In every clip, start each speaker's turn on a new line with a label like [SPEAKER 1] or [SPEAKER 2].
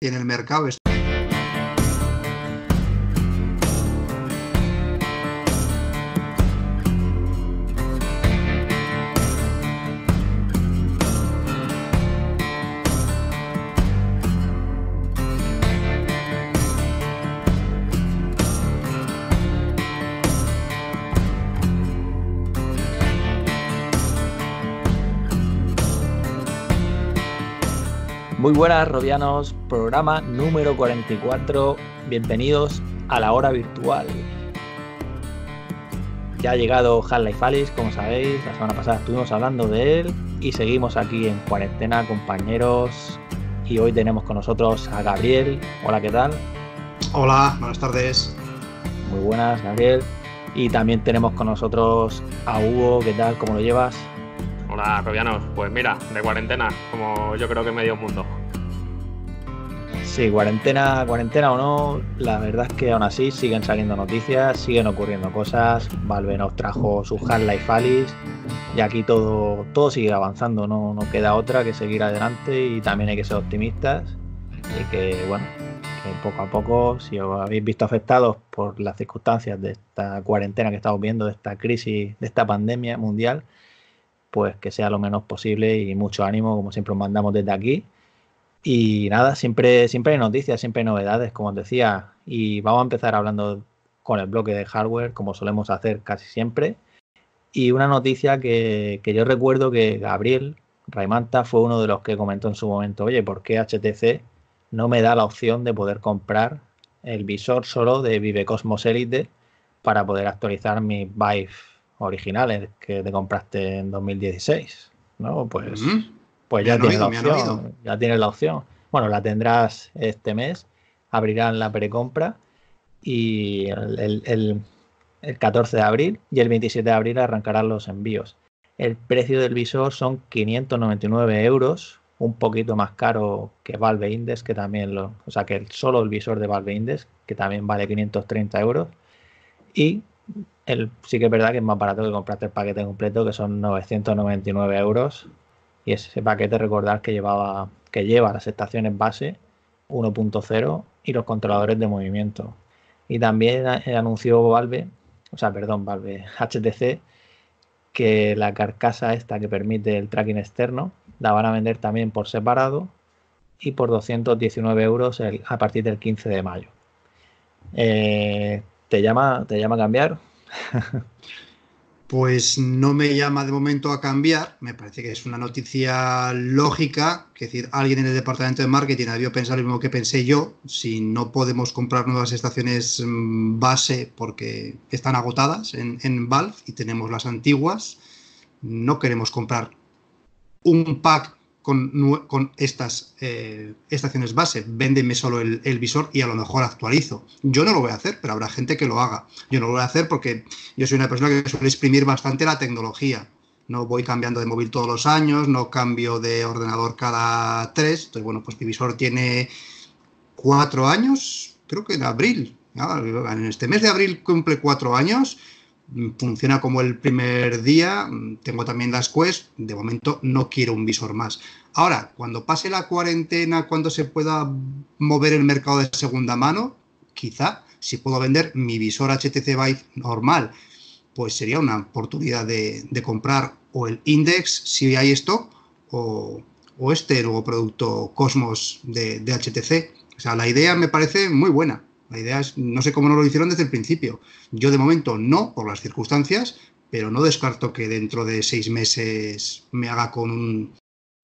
[SPEAKER 1] en el mercado
[SPEAKER 2] Muy buenas, Robianos. Programa número 44. Bienvenidos a la hora virtual. Ya ha llegado Half-Life como sabéis. La semana pasada estuvimos hablando de él. Y seguimos aquí en cuarentena, compañeros. Y hoy tenemos con nosotros a Gabriel. Hola, ¿qué tal?
[SPEAKER 1] Hola, buenas tardes. Muy buenas,
[SPEAKER 2] Gabriel. Y también tenemos con nosotros a Hugo. ¿Qué tal? ¿Cómo lo llevas?
[SPEAKER 3] Hola, Robianos. Pues mira, de cuarentena, como yo creo que medio mundo.
[SPEAKER 2] Sí, cuarentena, cuarentena o no, la verdad es que aún así siguen saliendo noticias, siguen ocurriendo cosas. Valve nos trajo su Half-Life Alice y aquí todo, todo sigue avanzando, no, no queda otra que seguir adelante y también hay que ser optimistas y que, bueno, que poco a poco, si os habéis visto afectados por las circunstancias de esta cuarentena que estamos viendo, de esta crisis, de esta pandemia mundial, pues que sea lo menos posible y mucho ánimo, como siempre os mandamos desde aquí y nada, siempre, siempre hay noticias, siempre hay novedades, como os decía. Y vamos a empezar hablando con el bloque de hardware, como solemos hacer casi siempre. Y una noticia que, que yo recuerdo que Gabriel Raimanta fue uno de los que comentó en su momento, oye, ¿por qué HTC no me da la opción de poder comprar el visor solo de Vive Cosmos Elite para poder actualizar mis Vive originales que te compraste en 2016? ¿No? Pues... Pues ya tienes, la opción, ya tienes la opción. Bueno, la tendrás este mes, abrirán la precompra y el, 14 de abril y el 27 de abril arrancarán los envíos. El precio del visor son 599 euros, un poquito más caro que Valve Index, que también lo, o sea, que solo el visor de Valve Index, que también vale 530 euros. Y el, sí que es verdad que es más barato que comprarte el paquete completo, que son 999 euros, y ese paquete recordar que llevaba que lleva las estaciones base 1.0 y los controladores de movimiento. Y también eh, anunció Valve, o sea, perdón, Valve, HTC, que la carcasa esta que permite el tracking externo la van a vender también por separado y por 219 euros a partir del 15 de mayo. Eh, ¿te, llama, ¿Te llama a
[SPEAKER 1] cambiar? pues no me llama de momento a cambiar. Me parece que es una noticia lógica, es decir, alguien en el departamento de marketing había pensar lo mismo que pensé yo. Si no podemos comprar nuevas estaciones mm, base porque están agotadas en, en Valve y tenemos las antiguas, no queremos comprar un pack con, estas eh, estaciones base. Véndeme solo el, el, visor y a lo mejor actualizo. Yo no lo voy a hacer, pero habrá gente que lo haga. Yo no lo voy a hacer porque yo soy una persona que suele exprimir bastante la tecnología. No voy cambiando de móvil todos los años, no cambio de ordenador cada tres. Entonces, bueno, pues mi visor tiene cuatro años, creo que en abril, ah, en este mes de abril cumple cuatro años Mm, funciona como el primer día, mm, tengo también las quests, de momento no quiero un visor más. Ahora, cuando pase la cuarentena, cuando se pueda mover el mercado de segunda mano, quizá si puedo vender mi visor HTC Vive normal, pues sería una oportunidad de, comprar o el Index si hay esto o, este nuevo producto Cosmos de, de HTC. O sea, la idea me parece muy buena. La idea es, no sé cómo no lo hicieron desde el principio. Yo de momento no, por las circunstancias, pero no descarto que dentro de seis meses me haga con un,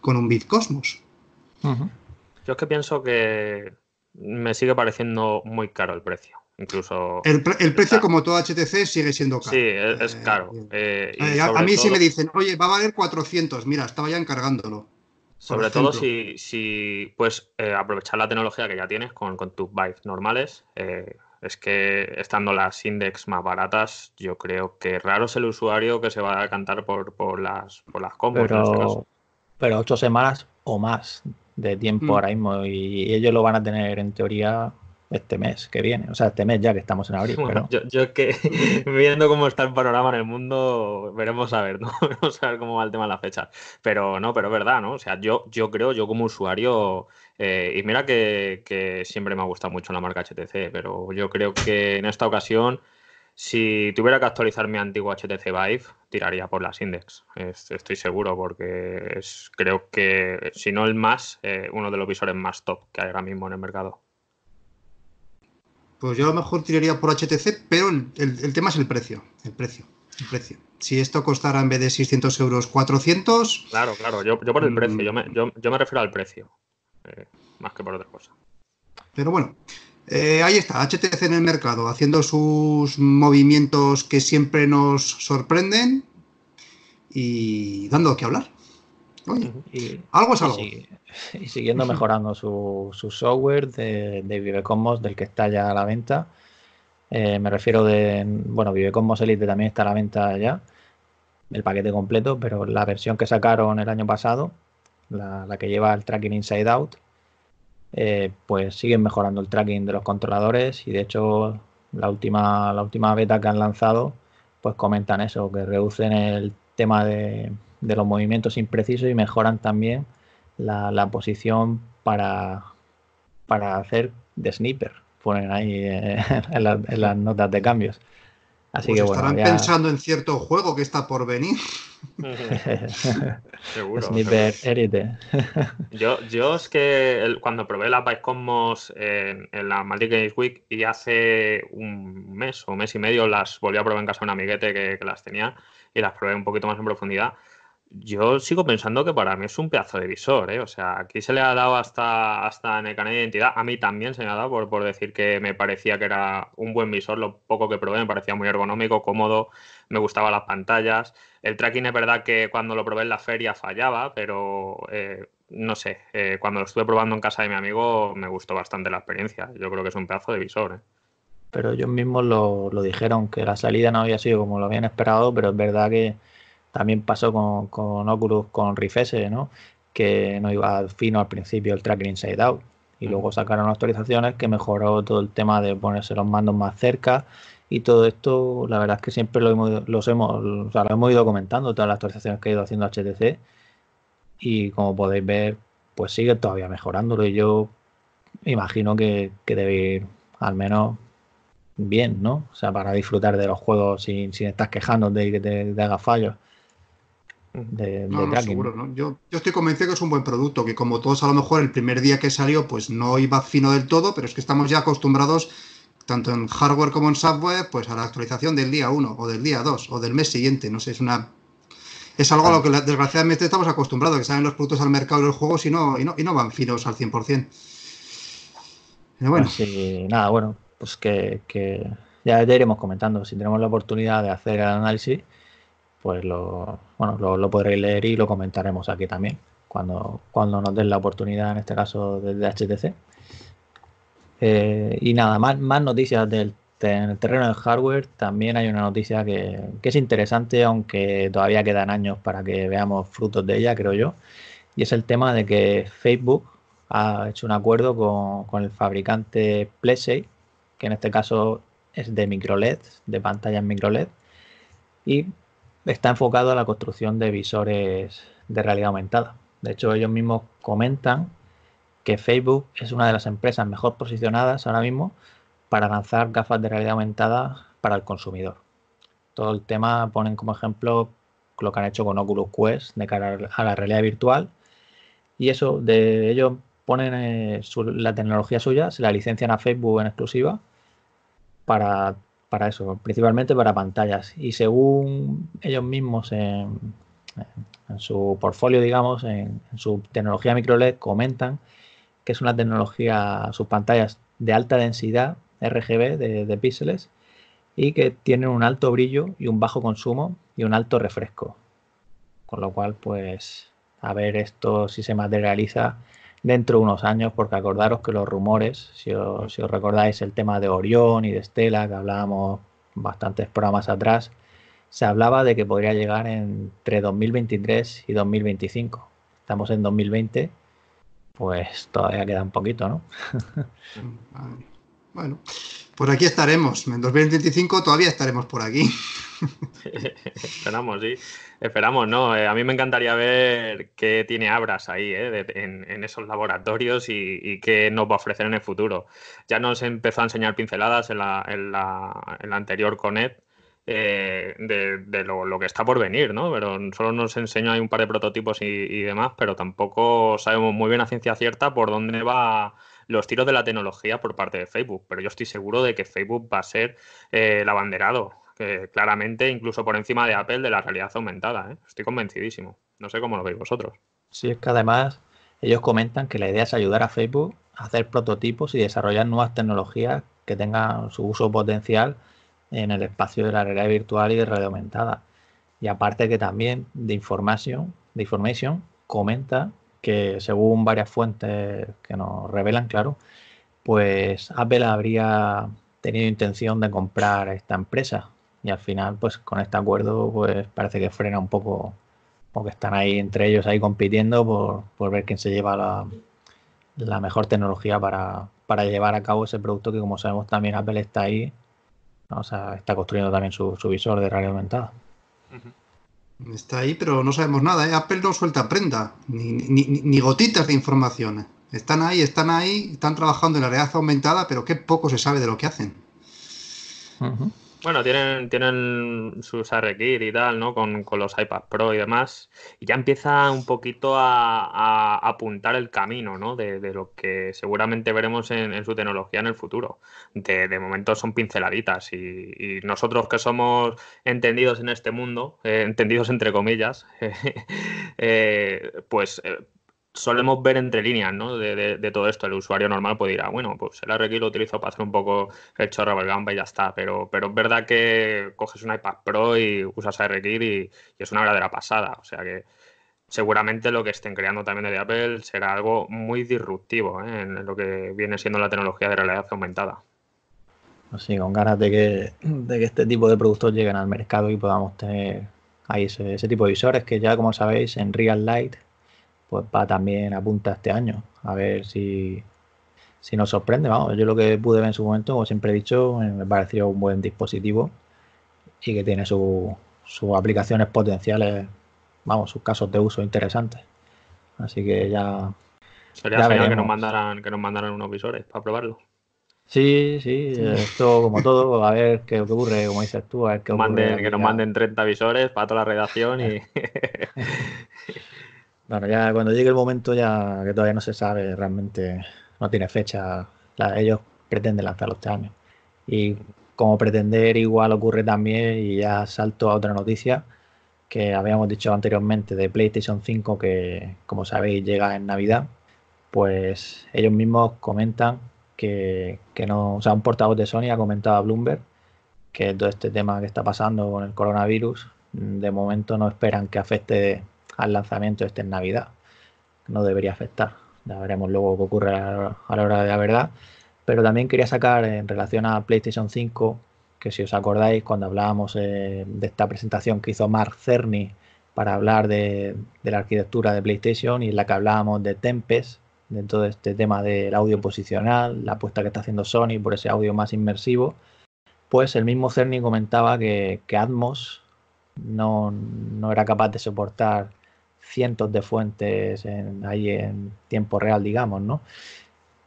[SPEAKER 1] con un Bitcosmos.
[SPEAKER 3] Yo es que pienso que me sigue pareciendo muy caro el precio. Incluso el,
[SPEAKER 1] precio, como todo HTC, sigue siendo caro. Sí,
[SPEAKER 3] es, eh, caro. Eh, a, mí, si me dicen, oye, va a valer
[SPEAKER 1] 400, mira, estaba ya encargándolo. Sobre todo
[SPEAKER 3] si, si puedes eh, aprovechar la tecnología que ya tienes con, tus bytes normales. Eh, es que estando las index más baratas, yo creo que raro es el usuario que se va a cantar por, por las, por las combos este pero,
[SPEAKER 2] en Pero ocho semanas o más de tiempo mm. ahora mismo y ellos lo van a tener en teoría este mes que viene, o sea, este mes ya que estamos en abril.
[SPEAKER 3] yo, es que viendo cómo está el panorama en el mundo, veremos a ver, ¿no? Veremos a ver cómo va el tema de las fechas. Pero no, pero es verdad, ¿no? O sea, yo, yo creo, yo como usuario, eh, y mira que, siempre me ha gustado mucho la marca HTC, pero yo creo que en esta ocasión si tuviera que actualizar mi antiguo HTC Vive, tiraría por las Index. estoy seguro, porque es, creo que, si no el más, eh, uno de los visores más top que hay ahora mismo en el mercado.
[SPEAKER 1] Pues yo a lo mejor tiraría por HTC, pero el, tema es el precio, el precio, precio. Si esto costara en vez de 600 euros 400...
[SPEAKER 3] Claro, claro, yo, por el mm. precio, yo me, refiero al precio, eh, más que por otra cosa.
[SPEAKER 1] Pero bueno, eh, ahí está, HTC en el mercado, haciendo sus movimientos que siempre nos sorprenden y dando que hablar
[SPEAKER 2] y, algo es algo. Y, siguiendo mejorando su, software de, de, del que está ya a la venta. Eh, me refiero de, bueno, ViveCosmos Elite también está a la venta ya, el paquete completo, pero la versión que sacaron el año pasado, la, que lleva el tracking inside out, eh, pues siguen mejorando el tracking de los controladores y de hecho la última, la última beta que han lanzado, pues comentan eso, que reducen el tema de, de los movimientos imprecisos y mejoran también la, la posición para, para hacer de sniper, ponen ahí eh, en, las notas de cambios. Así pues que Estarán pensando
[SPEAKER 1] en cierto juego que está por venir.
[SPEAKER 3] seguro. Sniper hérite yo, yo es que cuando probé la Vice Cosmos en, la Magic Games Week y hace un mes o mes y medio las volví a probar en casa de un amiguete que las tenía y las probé un poquito más en profundidad yo sigo pensando que para mí es un pedazo de visor, ¿eh? O sea, aquí se le ha dado hasta, hasta en el canal de identidad. A mí también se me ha dado por, decir que me parecía que era un buen visor, lo poco que probé, me parecía muy ergonómico, cómodo, me gustaban las pantallas. El tracking es verdad que cuando lo probé en la feria fallaba, pero eh, no sé, eh, cuando lo estuve probando en casa de mi amigo me gustó bastante la experiencia. Yo creo que es un pedazo de visor,
[SPEAKER 2] Pero ellos mismos lo dijeron, que la salida no había sido como lo habían esperado, pero es verdad que también pasó con, Oculus, con Rift S, ¿no? que no iba fino al principio el tracking inside out. Y luego sacaron actualizaciones que mejoró todo el tema de ponerse los mandos más cerca. Y todo esto, la verdad es que siempre lo hemos, los hemos, o hemos ido comentando, todas las actualizaciones que ha ido haciendo HTC. Y como podéis ver, pues sigue todavía mejorándolo. Y yo imagino que, debe ir al menos bien, ¿no? O sea, para disfrutar de los juegos sin, sin estar quejándote de que te, te haga fallos de, no, seguro,
[SPEAKER 1] ¿no? Yo, yo, estoy convencido que es un buen producto, que como todos a lo mejor el primer día que salió pues no iba fino del todo, pero es que estamos ya acostumbrados tanto en hardware como en software pues a la actualización del día 1 o del día 2 o del mes siguiente, no sé, es una es algo a lo que desgraciadamente estamos acostumbrados, que salen los productos al mercado de los juegos y no, y no, y no van finos al 100%.
[SPEAKER 2] Pero bueno. Pues, eh, nada, bueno, pues que, ya iremos comentando, si tenemos la oportunidad de hacer el análisis pues lo, bueno, lo, podréis leer y lo comentaremos aquí también, cuando, cuando nos den la oportunidad, en este caso desde HTC. Eh, y nada, más, más noticias del en terreno del hardware también hay una noticia que, es interesante, aunque todavía quedan años para que veamos frutos de ella, creo yo. Y es el tema de que Facebook ha hecho un acuerdo con, el fabricante PlayStation, que en este caso es de microLED, de pantallas microLED. Y está enfocado a la construcción de visores de realidad aumentada. De hecho, ellos mismos comentan que Facebook es una de las empresas mejor posicionadas ahora mismo para lanzar gafas de realidad aumentada para el consumidor. Todo el tema ponen como ejemplo lo que han hecho con Oculus Quest de cara a la realidad virtual y eso de ellos ponen eh, la tecnología suya, se la licencian a Facebook en exclusiva para para eso, principalmente para pantallas. Y según ellos mismos en, su portfolio, digamos, en, su tecnología microLED, comentan que es una tecnología, sus pantallas de alta densidad RGB de, de píxeles y que tienen un alto brillo y un bajo consumo y un alto refresco. Con lo cual, pues, a ver esto si se materializa dentro de unos años, porque acordaros que los rumores, si os, mm. recordáis el tema de Orión y de Estela, que hablábamos bastantes programas atrás, se hablaba de que podría llegar entre 2023 y 2025. Estamos en 2020, pues todavía queda un poquito, ¿no?
[SPEAKER 1] Mm, bueno, pues aquí estaremos. En 2025 todavía estaremos por aquí.
[SPEAKER 3] esperamos, sí. Esperamos, ¿no? Eh, a mí me encantaría ver qué tiene Abras ahí, eh, en, esos laboratorios y, qué nos va a ofrecer en el futuro. Ya nos empezó a enseñar pinceladas en la, anterior Conet. Eh, de, lo, que está por venir, ¿no? Pero solo nos enseña ahí un par de prototipos y, y demás, pero tampoco sabemos muy bien a ciencia cierta por dónde va los tiros de la tecnología por parte de Facebook, pero yo estoy seguro de que Facebook va a ser eh, el abanderado, claramente incluso por encima de Apple, de la realidad aumentada. ¿eh? Estoy convencidísimo. No sé cómo lo veis vosotros.
[SPEAKER 2] Sí, es que además ellos comentan que la idea es ayudar a Facebook a hacer prototipos y desarrollar nuevas tecnologías que tengan su uso potencial en el espacio de la realidad virtual y de realidad aumentada. Y aparte que también de Information, de information comenta que según varias fuentes que nos revelan, claro, pues Apple habría tenido intención de comprar esta empresa y al final pues con este acuerdo pues parece que frena un poco porque están ahí entre ellos ahí compitiendo por, ver quién se lleva la, mejor tecnología para, llevar a cabo ese producto que como sabemos también Apple está ahí, o sea, está construyendo también su, visor de radio aumentada.
[SPEAKER 1] Está ahí, pero no sabemos nada. ¿eh? Apple no suelta prenda, ni, gotitas de información. Están ahí, están ahí, están trabajando en la realidad aumentada, pero qué poco se sabe de lo que hacen.
[SPEAKER 3] Bueno, tienen, tienen sus Arrequir y tal, ¿no? Con, con, los iPad Pro y demás. Y ya empieza un poquito a, apuntar el camino, ¿no? De, lo que seguramente veremos en, su tecnología en el futuro. De, momento son pinceladitas. Y, nosotros que somos entendidos en este mundo, eh, entendidos entre comillas, eh, pues eh, solemos ver entre líneas ¿no? de, todo esto. El usuario normal puede ir, bueno, pues el RX lo utilizo para hacer un poco el chorro el gamba y ya está. Pero, pero es verdad que coges un iPad Pro y usas RX y, es una verdadera pasada. O sea que seguramente lo que estén creando también de Apple será algo muy disruptivo ¿eh? en lo que viene siendo la tecnología de realidad aumentada.
[SPEAKER 2] Sí, con ganas de que, este tipo de productos lleguen al mercado y podamos tener ahí ese tipo de visores que ya, como sabéis, en Real Light pues va también a punta este año. A ver si, nos sorprende. Vamos, yo lo que pude ver en su momento, como siempre he dicho, me pareció un buen dispositivo y que tiene sus aplicaciones potenciales, vamos, sus casos de uso interesantes. Así que ya.
[SPEAKER 3] Sería que nos mandaran, que nos mandaran unos visores para probarlo.
[SPEAKER 2] Sí, sí, esto como todo, a ver qué ocurre, como dices tú, a que nos manden
[SPEAKER 3] 30 visores para toda la redacción y,
[SPEAKER 2] Bueno, ya cuando llegue el momento, ya que todavía no se sabe realmente, no tiene fecha, ellos pretenden lanzarlo este año. Y como pretender, igual ocurre también, y ya salto a otra noticia que habíamos dicho anteriormente de PlayStation 5, que como sabéis llega en Navidad, pues ellos mismos comentan que, que no, o sea, un portavoz de Sony ha comentado a Bloomberg que todo este tema que está pasando con el coronavirus, de momento no esperan que afecte al lanzamiento este en Navidad. No debería afectar. Ya veremos luego qué ocurre a la hora de la verdad. Pero también quería sacar en relación a PlayStation 5, que si os acordáis, cuando hablábamos eh, de esta presentación que hizo Mark Cerny para hablar de, la arquitectura de PlayStation y en la que hablábamos de Tempest, de este tema del audio posicional, la apuesta que está haciendo Sony por ese audio más inmersivo, pues el mismo Cerny comentaba que, que Atmos no, no era capaz de soportar cientos de fuentes en, ahí en tiempo real, digamos, ¿no?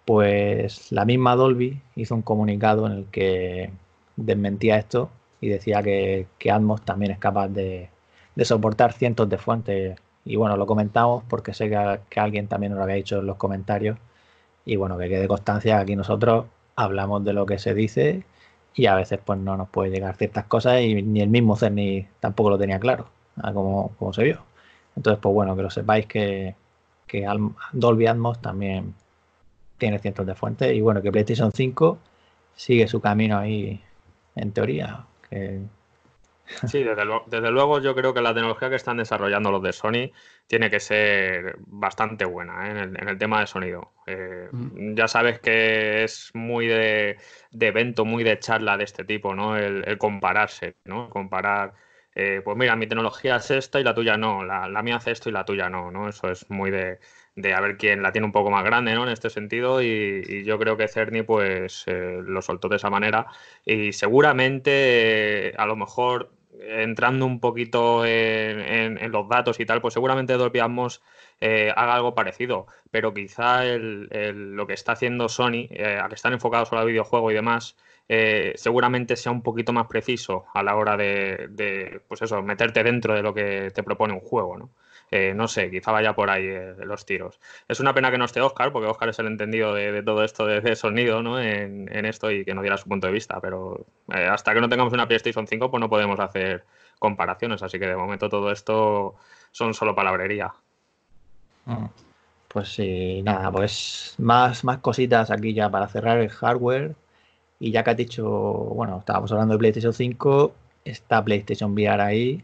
[SPEAKER 2] Pues la misma Dolby hizo un comunicado en el que desmentía esto y decía que, que Atmos también es capaz de, soportar cientos de fuentes. Y bueno, lo comentamos porque sé que, alguien también nos lo había dicho en los comentarios. Y bueno, que quede constancia que aquí nosotros hablamos de lo que se dice y a veces pues no nos puede llegar ciertas cosas y ni el mismo Cerny tampoco lo tenía claro, como, como se vio. Entonces, pues bueno, que lo sepáis que, que Dolby Atmos también tiene cientos de fuentes y bueno, que PlayStation 5 sigue su camino ahí, en teoría.
[SPEAKER 3] Sí, desde, luego yo creo que la tecnología que están desarrollando los de Sony tiene que ser bastante buena ¿eh? en, el, tema de sonido. Eh, mm. Ya sabes que es muy de, evento, muy de charla de este tipo, ¿no? El, el compararse, ¿no? Comparar eh, pues mira, mi tecnología es esta y la tuya no, la, mía hace esto y la tuya no, ¿no? Eso es muy de, de, a ver quién la tiene un poco más grande, ¿no? En este sentido, y, yo creo que Cerny, pues, eh, lo soltó de esa manera y seguramente, eh, a lo mejor, entrando un poquito en, los datos y tal, pues seguramente Dolby Atmos haga algo parecido, pero quizá lo que está haciendo Sony, a que están enfocados solo la videojuego y demás, eh, seguramente sea un poquito más preciso a la hora de, pues eso, meterte dentro de lo que te propone un juego, ¿no? Eh, sé, quizá vaya por ahí eh, los tiros. Es una pena que no esté Oscar, porque Oscar es el entendido de, todo esto de, sonido en, esto y que no diera su punto de vista, pero hasta que no tengamos una PlayStation 5 pues no podemos hacer comparaciones, así que de momento todo esto son solo palabrería.
[SPEAKER 2] Mm. Pues sí, nada, pues más, más cositas aquí ya para cerrar el hardware. Y ya que has dicho, bueno, estábamos hablando de PlayStation 5, está PlayStation VR ahí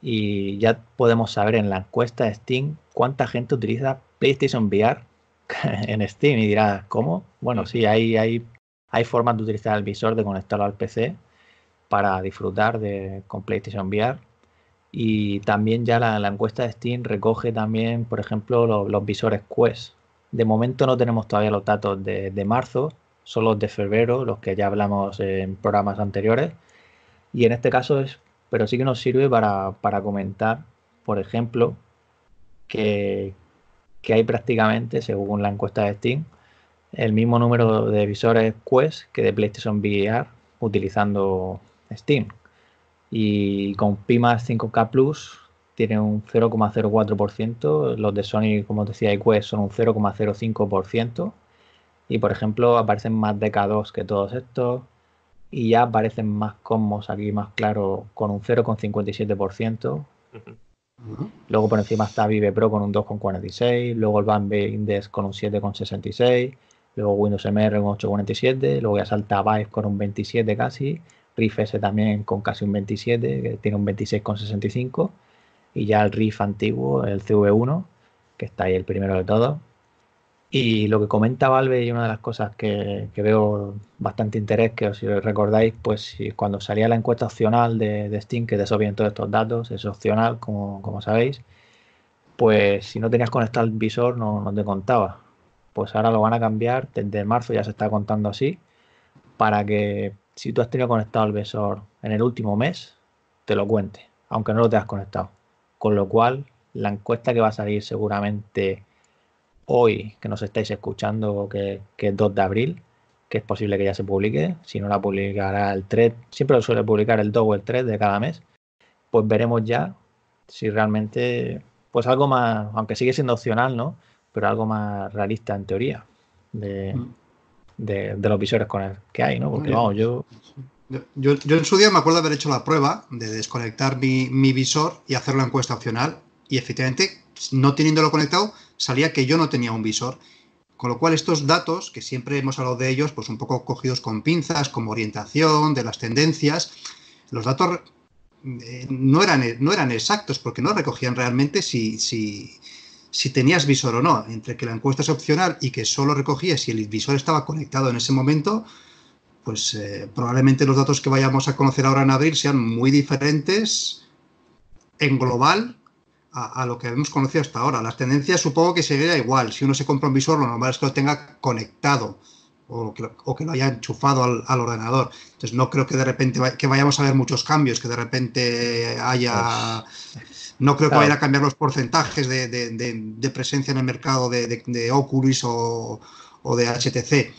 [SPEAKER 2] y ya podemos saber en la encuesta de Steam cuánta gente utiliza PlayStation VR en Steam y dirás, ¿cómo? Bueno, sí, hay, hay, hay formas de utilizar el visor, de conectarlo al PC para disfrutar de, con PlayStation VR. Y también ya la, encuesta de Steam recoge también, por ejemplo, los, visores Quest. De momento no tenemos todavía los datos de, de marzo, son los de febrero, los que ya hablamos en programas anteriores. Y en este caso es, pero sí que nos sirve para, comentar, por ejemplo, que, hay prácticamente, según la encuesta de Steam, el mismo número de visores Quest que de PlayStation VR utilizando Steam. Y con Pimax 5K Plus tiene un 0,04%, los de Sony, como decía, y Quest son un 0,05%. Y por ejemplo, aparecen más DK2 que todos estos. Y ya aparecen más cosmos aquí, más claro, con un 0,57%. Luego por encima está Vive Pro con un 2,46. Luego el Bambi Index con un 7,66. Luego Windows MR con 8,47. Luego ya salta Vive con un 27 casi. Riff S también con casi un 27, que tiene un 26,65. Y ya el Riff antiguo, el CV1, que está ahí el primero de todos, y lo que comenta Valve y una de las cosas que, veo bastante interés, que os recordáis, pues cuando salía la encuesta opcional de, de Steam, que te todos estos datos, es opcional, como, sabéis, pues si no tenías conectado el visor no, te contaba. Pues ahora lo van a cambiar, desde marzo ya se está contando así, para que si tú has tenido conectado el visor en el último mes, te lo cuente, aunque no lo te conectado. Con lo cual, la encuesta que va a salir seguramente hoy que nos estáis escuchando, que, es 2 de abril, que es posible que ya se publique, si no la publicará el 3, siempre lo suele publicar el 2 o el 3 de cada mes, pues veremos ya si realmente, pues algo más, aunque sigue siendo opcional, ¿no? Pero algo más realista en teoría de, mm. los visores con el que hay, ¿no? Porque vamos, yo...
[SPEAKER 1] Yo, en su día me acuerdo haber hecho la prueba de desconectar mi, mi visor y hacer la encuesta opcional y efectivamente no teniéndolo conectado salía que yo no tenía un visor. Con lo cual estos datos, que siempre hemos hablado de ellos, pues un poco cogidos con pinzas, como orientación, de las tendencias, los datos eh, no, eran, no eran exactos porque no recogían realmente si, si, tenías visor o no. Entre que la encuesta es opcional y que solo recogía si el visor estaba conectado en ese momento, pues eh, probablemente los datos que vayamos a conocer ahora en abril sean muy diferentes en global a, lo que hemos conocido hasta ahora. Las tendencias supongo que seguirá igual. Si uno se compra un visor, lo normal es que lo tenga conectado o que, lo, o que lo haya enchufado al, al, ordenador. Entonces no creo que de repente que vayamos a ver muchos cambios, que de repente haya... No creo que vayan a cambiar los porcentajes de, de, de, presencia en el mercado de, Oculus o, o de HTC.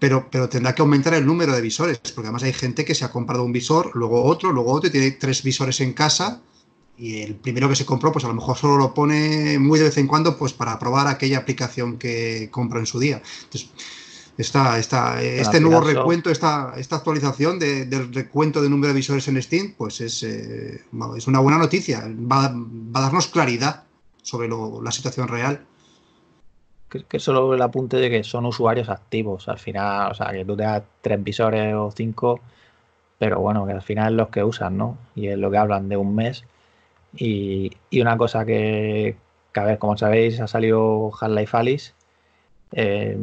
[SPEAKER 1] Pero, pero, tendrá que aumentar el número de visores, porque además hay gente que se ha comprado un visor, luego otro, luego otro, y tiene tres visores en casa y el primero que se compró, pues a lo mejor solo lo pone muy de vez en cuando, pues para probar aquella aplicación que compra en su día. Entonces, está este nuevo recuento, esta, esta actualización del recuento de número de visores en Steam, pues es, eh, es una buena noticia. Va, a darnos claridad sobre la situación real. que
[SPEAKER 2] solo el apunte de que son
[SPEAKER 1] usuarios activos. Al final,
[SPEAKER 2] o sea, que tú te tres visores o cinco, pero bueno, que al final es los que usan, ¿no? Y es lo que hablan de un mes y, una cosa que, a como sabéis, ha salido Half-Life Alice. Eh,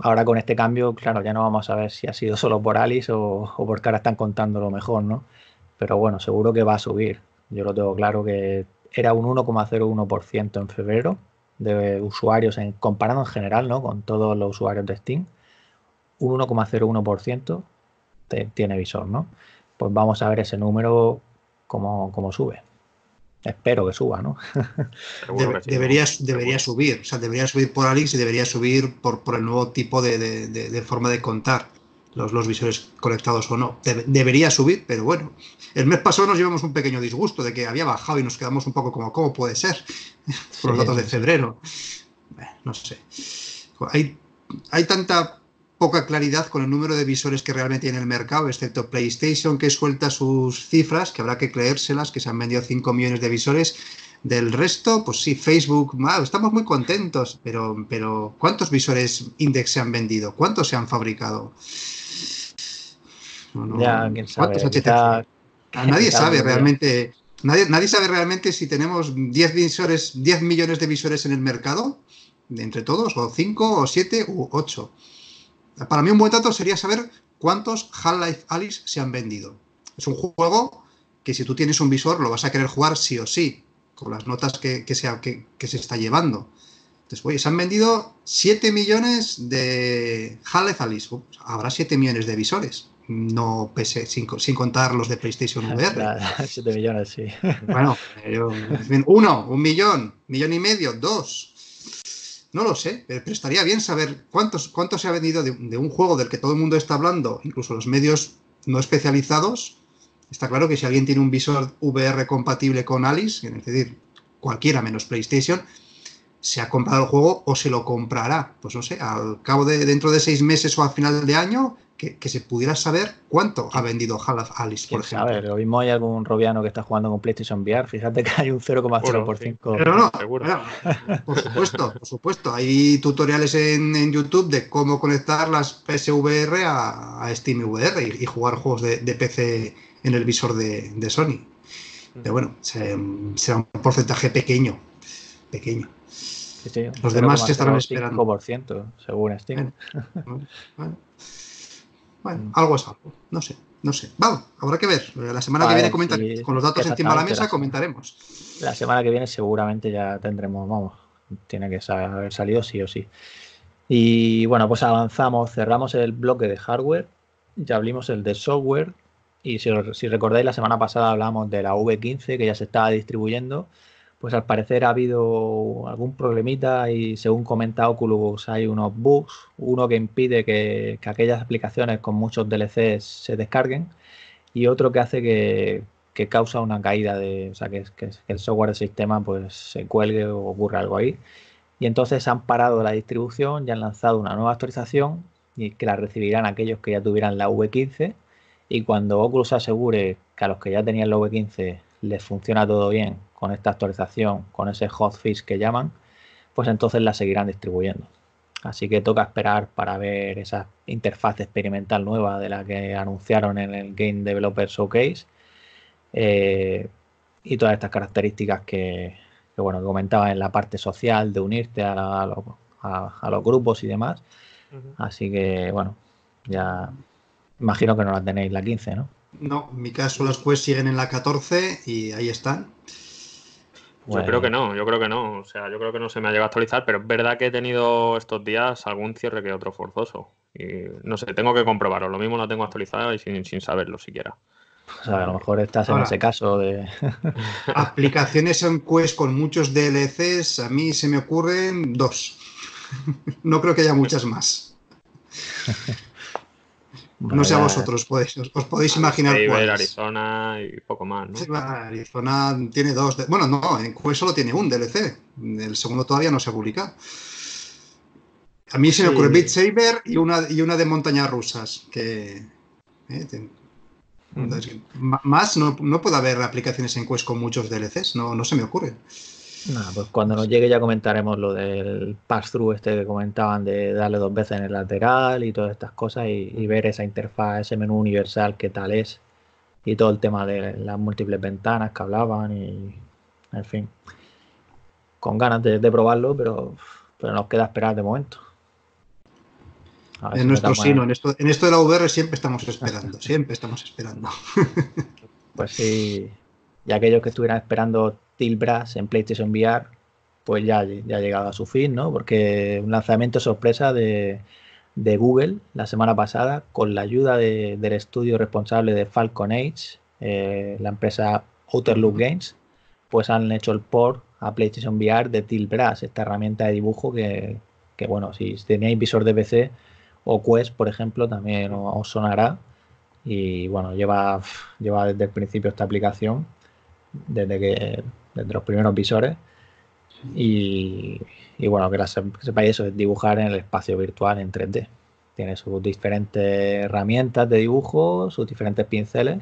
[SPEAKER 2] ahora con este cambio, claro, ya no vamos a ver si ha sido solo por Alice o, o porque ahora están contando lo mejor, ¿no? Pero bueno, seguro que va a subir. Yo lo tengo claro que era un 1,01% en febrero de usuarios, en, comparado en general, ¿no? Con todos los usuarios de Steam, un 1,01% tiene visor, ¿no? Pues vamos a ver ese número cómo, cómo sube espero que suba, ¿no?
[SPEAKER 1] debería, subir, o sea, debería subir por Alix y debería subir por, por el nuevo tipo de, forma de contar los, los visores conectados o no. debería subir, pero bueno. El mes pasado nos llevamos un pequeño disgusto de que había bajado y nos quedamos un poco como, ¿cómo puede ser? por los datos de febrero. no sé. Hay, hay tanta poca claridad con el número de visores que realmente hay en el mercado, excepto PlayStation que suelta sus cifras, que habrá que creérselas, que se han vendido 5 millones de visores. Del resto, pues sí, Facebook, estamos muy contentos, pero, pero ¿cuántos visores Index se han vendido? ¿Cuántos se han fabricado? nadie sabe realmente. Nadie, sabe realmente si tenemos 10 visores, 10 millones de visores en el mercado, entre todos, o 5, o 7, u 8. Para mí un buen dato sería saber cuántos Half-Life Alice se han vendido. Es un juego que si tú tienes un visor lo vas a querer jugar sí o sí, con las notas que, sea, que, se está llevando. Entonces, oye, se han vendido 7 millones de Half-Life Alice. habrá 7 millones de visores. No sin, sin contar los de PlayStation VR. 7 millones, sí. Bueno, uno, un millón, millón y medio, dos. No lo sé, pero, prestaría estaría bien saber cuántos, cuánto se ha vendido de, de, un juego del que todo el mundo está hablando, incluso los medios no especializados. Está claro que si alguien tiene un visor VR compatible con Alice, es decir, cualquiera menos PlayStation, se ha comprado el juego o se lo comprará. Pues no sé, al cabo de dentro de seis meses o al final de año, que, se pudiera saber cuánto ha vendido Half Alice, por
[SPEAKER 2] ejemplo. A ver, lo mismo hay algún robiano que está jugando con PlayStation VR, fíjate que hay un 0,0%. Pero no,
[SPEAKER 3] seguro.
[SPEAKER 1] por supuesto, por supuesto. Hay tutoriales en, YouTube de cómo conectar las PSVR a, SteamVR Steam y, jugar juegos de, PC en el visor de, Sony. Pero bueno, será un porcentaje pequeño. Pequeño. Los demás se estarán esperando.
[SPEAKER 2] 5%, según
[SPEAKER 1] Steam. Bueno, mm. algo es algo, no sé, no sé. Vale, habrá que ver. Eh, la semana que viene comentaremos. con los datos encima de la mesa comentaremos.
[SPEAKER 2] La semana que viene seguramente ya tendremos, vamos, tiene que haber salido sí o sí. Y bueno, pues avanzamos, cerramos el bloque de hardware, ya abrimos el de software y si, si recordáis la semana pasada hablamos de la V15 que ya se estaba distribuyendo pues al parecer ha habido algún problemita y según comenta Oculus hay unos bugs, uno que impide que, aquellas aplicaciones con muchos DLCs se descarguen y otro que hace que, que causa una caída de, o sea, que, el software del sistema pues se cuelgue o ocurra algo ahí. Y entonces han parado la distribución y han lanzado una nueva actualización y que la recibirán aquellos que ya tuvieran la V15 y cuando Oculus asegure que a los que ya tenían la V15 les funciona todo bien con esta actualización, con ese hotfix que llaman, pues entonces la seguirán distribuyendo. Así que toca esperar para ver esa interfaz experimental nueva de la que anunciaron en el Game Developer Showcase eh, y todas estas características que, que comentaba en la parte social de unirte a, los, grupos y demás. Así que bueno,
[SPEAKER 3] ya imagino que no la tenéis la 15, ¿no?
[SPEAKER 1] No, en mi caso las Quest siguen en la 14 y ahí están.
[SPEAKER 3] Yo creo que no, yo creo que no. O sea, yo creo que no se me ha llegado a actualizar, pero es verdad que he tenido estos días algún cierre que otro forzoso. Y no sé, tengo que comprobarlo. Lo mismo lo tengo actualizado y sin, saberlo siquiera. O
[SPEAKER 2] pues sea, a lo mejor estás en ese caso de.
[SPEAKER 1] aplicaciones en Quest con muchos DLCs, a mí se me ocurren dos. no creo que haya muchas más.
[SPEAKER 3] No sé vosotros, podéis, os, podéis imaginar Arizona y poco más, ¿no?
[SPEAKER 1] Arizona tiene dos. Bueno, no, en Quest solo tiene un DLC. El segundo todavía no se ha publicado. A mí se me ocurre bit Beat Saber y una, y una de montañas rusas. Que, eh, mm. Más no, no, puede haber aplicaciones en Quest con muchos DLCs, no, no se me ocurre
[SPEAKER 2] pues cuando nos llegue ya comentaremos lo del pass-through este que comentaban de darle dos veces en el lateral y todas estas cosas y, ver esa interfaz, ese menú universal, qué tal es y todo el tema de las múltiples ventanas que hablaban y en fin. Con ganas de, probarlo, pero, pero nos queda esperar de momento. En nuestro sino, en esto,
[SPEAKER 1] en esto de la VR siempre estamos esperando, siempre estamos esperando.
[SPEAKER 2] pues sí, y aquellos que estuvieran esperando Tilt Brass en PlayStation VR, pues ya, ha llegado a su fin, ¿no? Porque un lanzamiento sorpresa de, Google la semana pasada con la ayuda del estudio responsable de Falcon Age, eh, la empresa Outer Loop Games, pues han hecho el port a PlayStation VR de Tilt esta herramienta de dibujo que, bueno, si tenéis visor de PC o Quest, por ejemplo, también os sonará. Y bueno, lleva, lleva desde el principio esta aplicación, desde que de los primeros visores. Y, bueno, que, la, sepáis eso, es dibujar en el espacio virtual en 3D. Tiene sus diferentes herramientas de dibujo, sus diferentes pinceles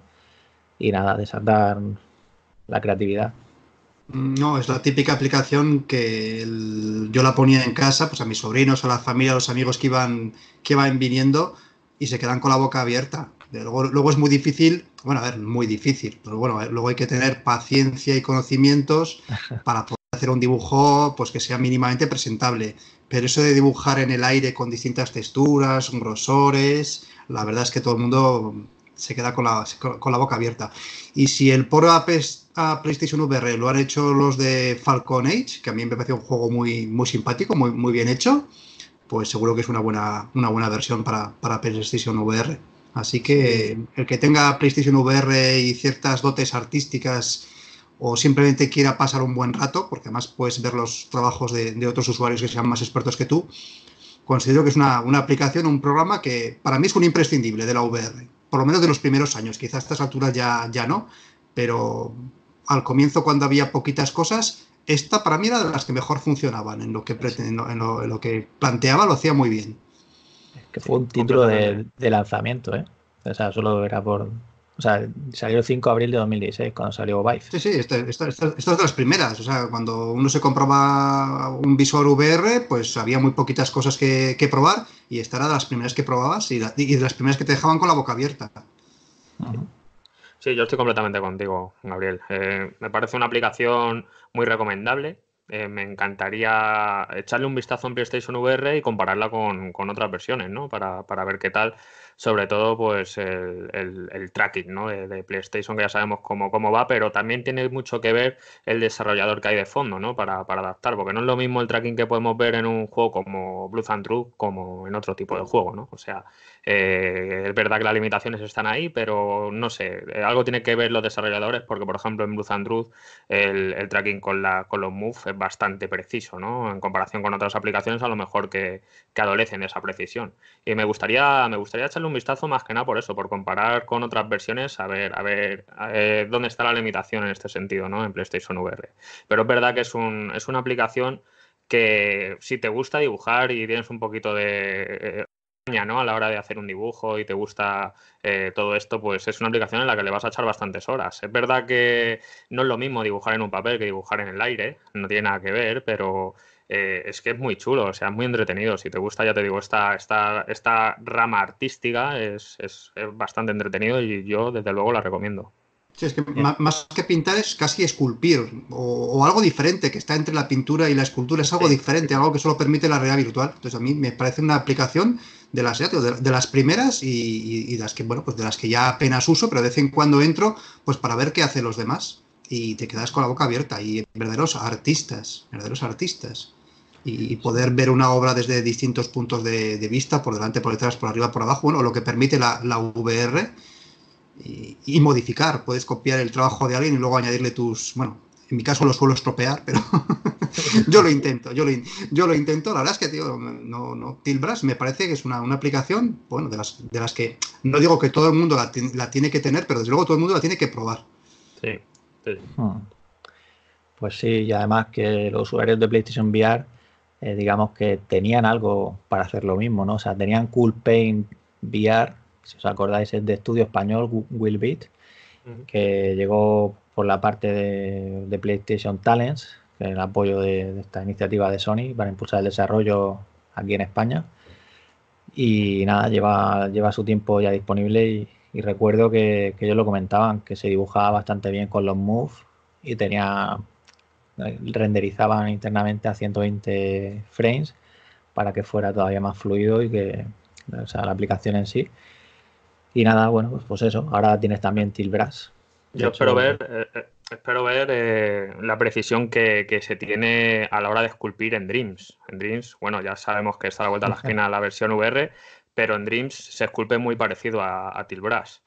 [SPEAKER 2] y nada, desatar la creatividad.
[SPEAKER 1] Mm, no, es la típica aplicación que yo la ponía en casa, pues a mis sobrinos, a la familia, a los amigos que iban, que iban viniendo y se quedan con la boca abierta. Luego, es muy difícil, bueno, a ver, muy difícil, pero bueno, eh, luego hay que tener paciencia y conocimientos para poder hacer un dibujo pues que sea mínimamente presentable. Pero eso de dibujar en el aire con distintas texturas, grosores, la verdad es que todo el mundo se queda con la, boca abierta. Y si el poro a, a, PlayStation VR lo han hecho los de Falcon Age, que a mí me parece un juego muy, muy simpático, muy, muy bien hecho, pues seguro que es una buena, una buena versión para, para PlayStation VR. Así que el que tenga PlayStation VR y ciertas dotes artísticas o simplemente quiera pasar un buen rato, porque además puedes ver los trabajos de, otros usuarios que sean más expertos que tú, considero que es una, aplicación, un programa que para mí es un imprescindible de la VR, por lo menos de los primeros años, quizás a estas alturas ya, ya no, pero al comienzo cuando había poquitas cosas, esta para mí era de las que mejor funcionaban, en lo que, en lo que planteaba lo hacía muy bien
[SPEAKER 2] que fue un título de, lanzamiento, ¿eh? O sea, solo era por... O sea, salió el 5 de abril de 2016, cuando salió Vive.
[SPEAKER 1] Sí, sí, este, esta es de las primeras. O sea, cuando uno se compraba un visor VR, pues había muy poquitas cosas que, probar y esta era de las primeras que probabas y, de las primeras que te dejaban con la boca abierta.
[SPEAKER 3] Sí, yo estoy completamente contigo, Gabriel. Eh, me parece una aplicación muy recomendable eh, me encantaría echarle un vistazo en PlayStation VR y compararla con, otras versiones, ¿no? Para, ver qué tal, sobre todo, pues el, el, tracking, ¿no? De, PlayStation, que ya sabemos cómo, cómo va, pero también tiene mucho que ver el desarrollador que hay de fondo, ¿no? Para, para adaptar, porque no es lo mismo el tracking que podemos ver en un juego como Blue and True como en otro tipo de juego, ¿no? O sea, eh, es verdad que las limitaciones están ahí, pero no sé, eh, algo tiene que ver los desarrolladores, porque por ejemplo en Blue and el, tracking con, la, con los Move es bastante preciso, ¿no? En comparación con otras aplicaciones a lo mejor que, adolecen esa precisión. Y me gustaría, me gustaría echarle un vistazo más que nada por eso, por comparar con otras versiones, a ver, a ver eh, dónde está la limitación en este sentido, ¿no? En PlayStation VR. Pero es verdad que es, una aplicación que si te gusta dibujar y tienes un poquito de ¿no? A la hora de hacer un dibujo y te gusta eh, todo esto, pues es una aplicación en la que le vas a echar bastantes horas. Es verdad que no es lo mismo dibujar en un papel que dibujar en el aire, no tiene nada que ver, pero eh, es que es muy chulo, o sea, es muy entretenido. Si te gusta, ya te digo, esta, esta rama artística es, es, es bastante entretenido y yo desde luego la recomiendo
[SPEAKER 1] es que más que pintar es casi esculpir o, algo diferente que está entre la pintura y la escultura, es algo diferente, algo que solo permite la realidad virtual. Entonces a mí me parece una aplicación de las, de, las primeras y, y, las que, bueno, pues de las que ya apenas uso, pero de vez en cuando entro pues para ver qué hacen los demás y te quedas con la boca abierta y verdaderos artistas, verdaderos artistas. Y, poder ver una obra desde distintos puntos de, de, vista, por delante, por detrás, por arriba, por abajo, bueno, lo que permite la, la VR y, modificar. Puedes copiar el trabajo de alguien y luego añadirle tus. Bueno, en mi caso lo suelo estropear, pero yo lo intento. Yo lo, yo lo intento. La verdad es que, tío, no, no. Tilbras me parece que es una, aplicación, bueno, de las, de las que no digo que todo el mundo la, tiene que tener, pero desde luego todo el mundo la tiene que probar.
[SPEAKER 3] Sí,
[SPEAKER 2] hmm. Pues sí, y además que los usuarios de PlayStation VR, eh, digamos que tenían algo para hacer lo mismo, ¿no? O sea, tenían Cool Paint VR si os acordáis, es de estudio español, Will Beat, que llegó por la parte de, PlayStation Talents, en el apoyo de, esta iniciativa de Sony para impulsar el desarrollo aquí en España. Y nada, lleva, su tiempo ya disponible y, recuerdo que, que, ellos lo comentaban, que se dibujaba bastante bien con los moves y tenía renderizaban internamente a 120 frames para que fuera todavía más fluido y que la aplicación en sí y nada, bueno, pues, pues eso, ahora tienes también Tilbras.
[SPEAKER 3] Yo eh, eh, espero ver, espero eh, ver la precisión que, se tiene a la hora de esculpir en Dreams. En Dreams, bueno, ya sabemos que está a la vuelta a la esquina la versión VR, pero en Dreams se esculpe muy parecido a Tilbras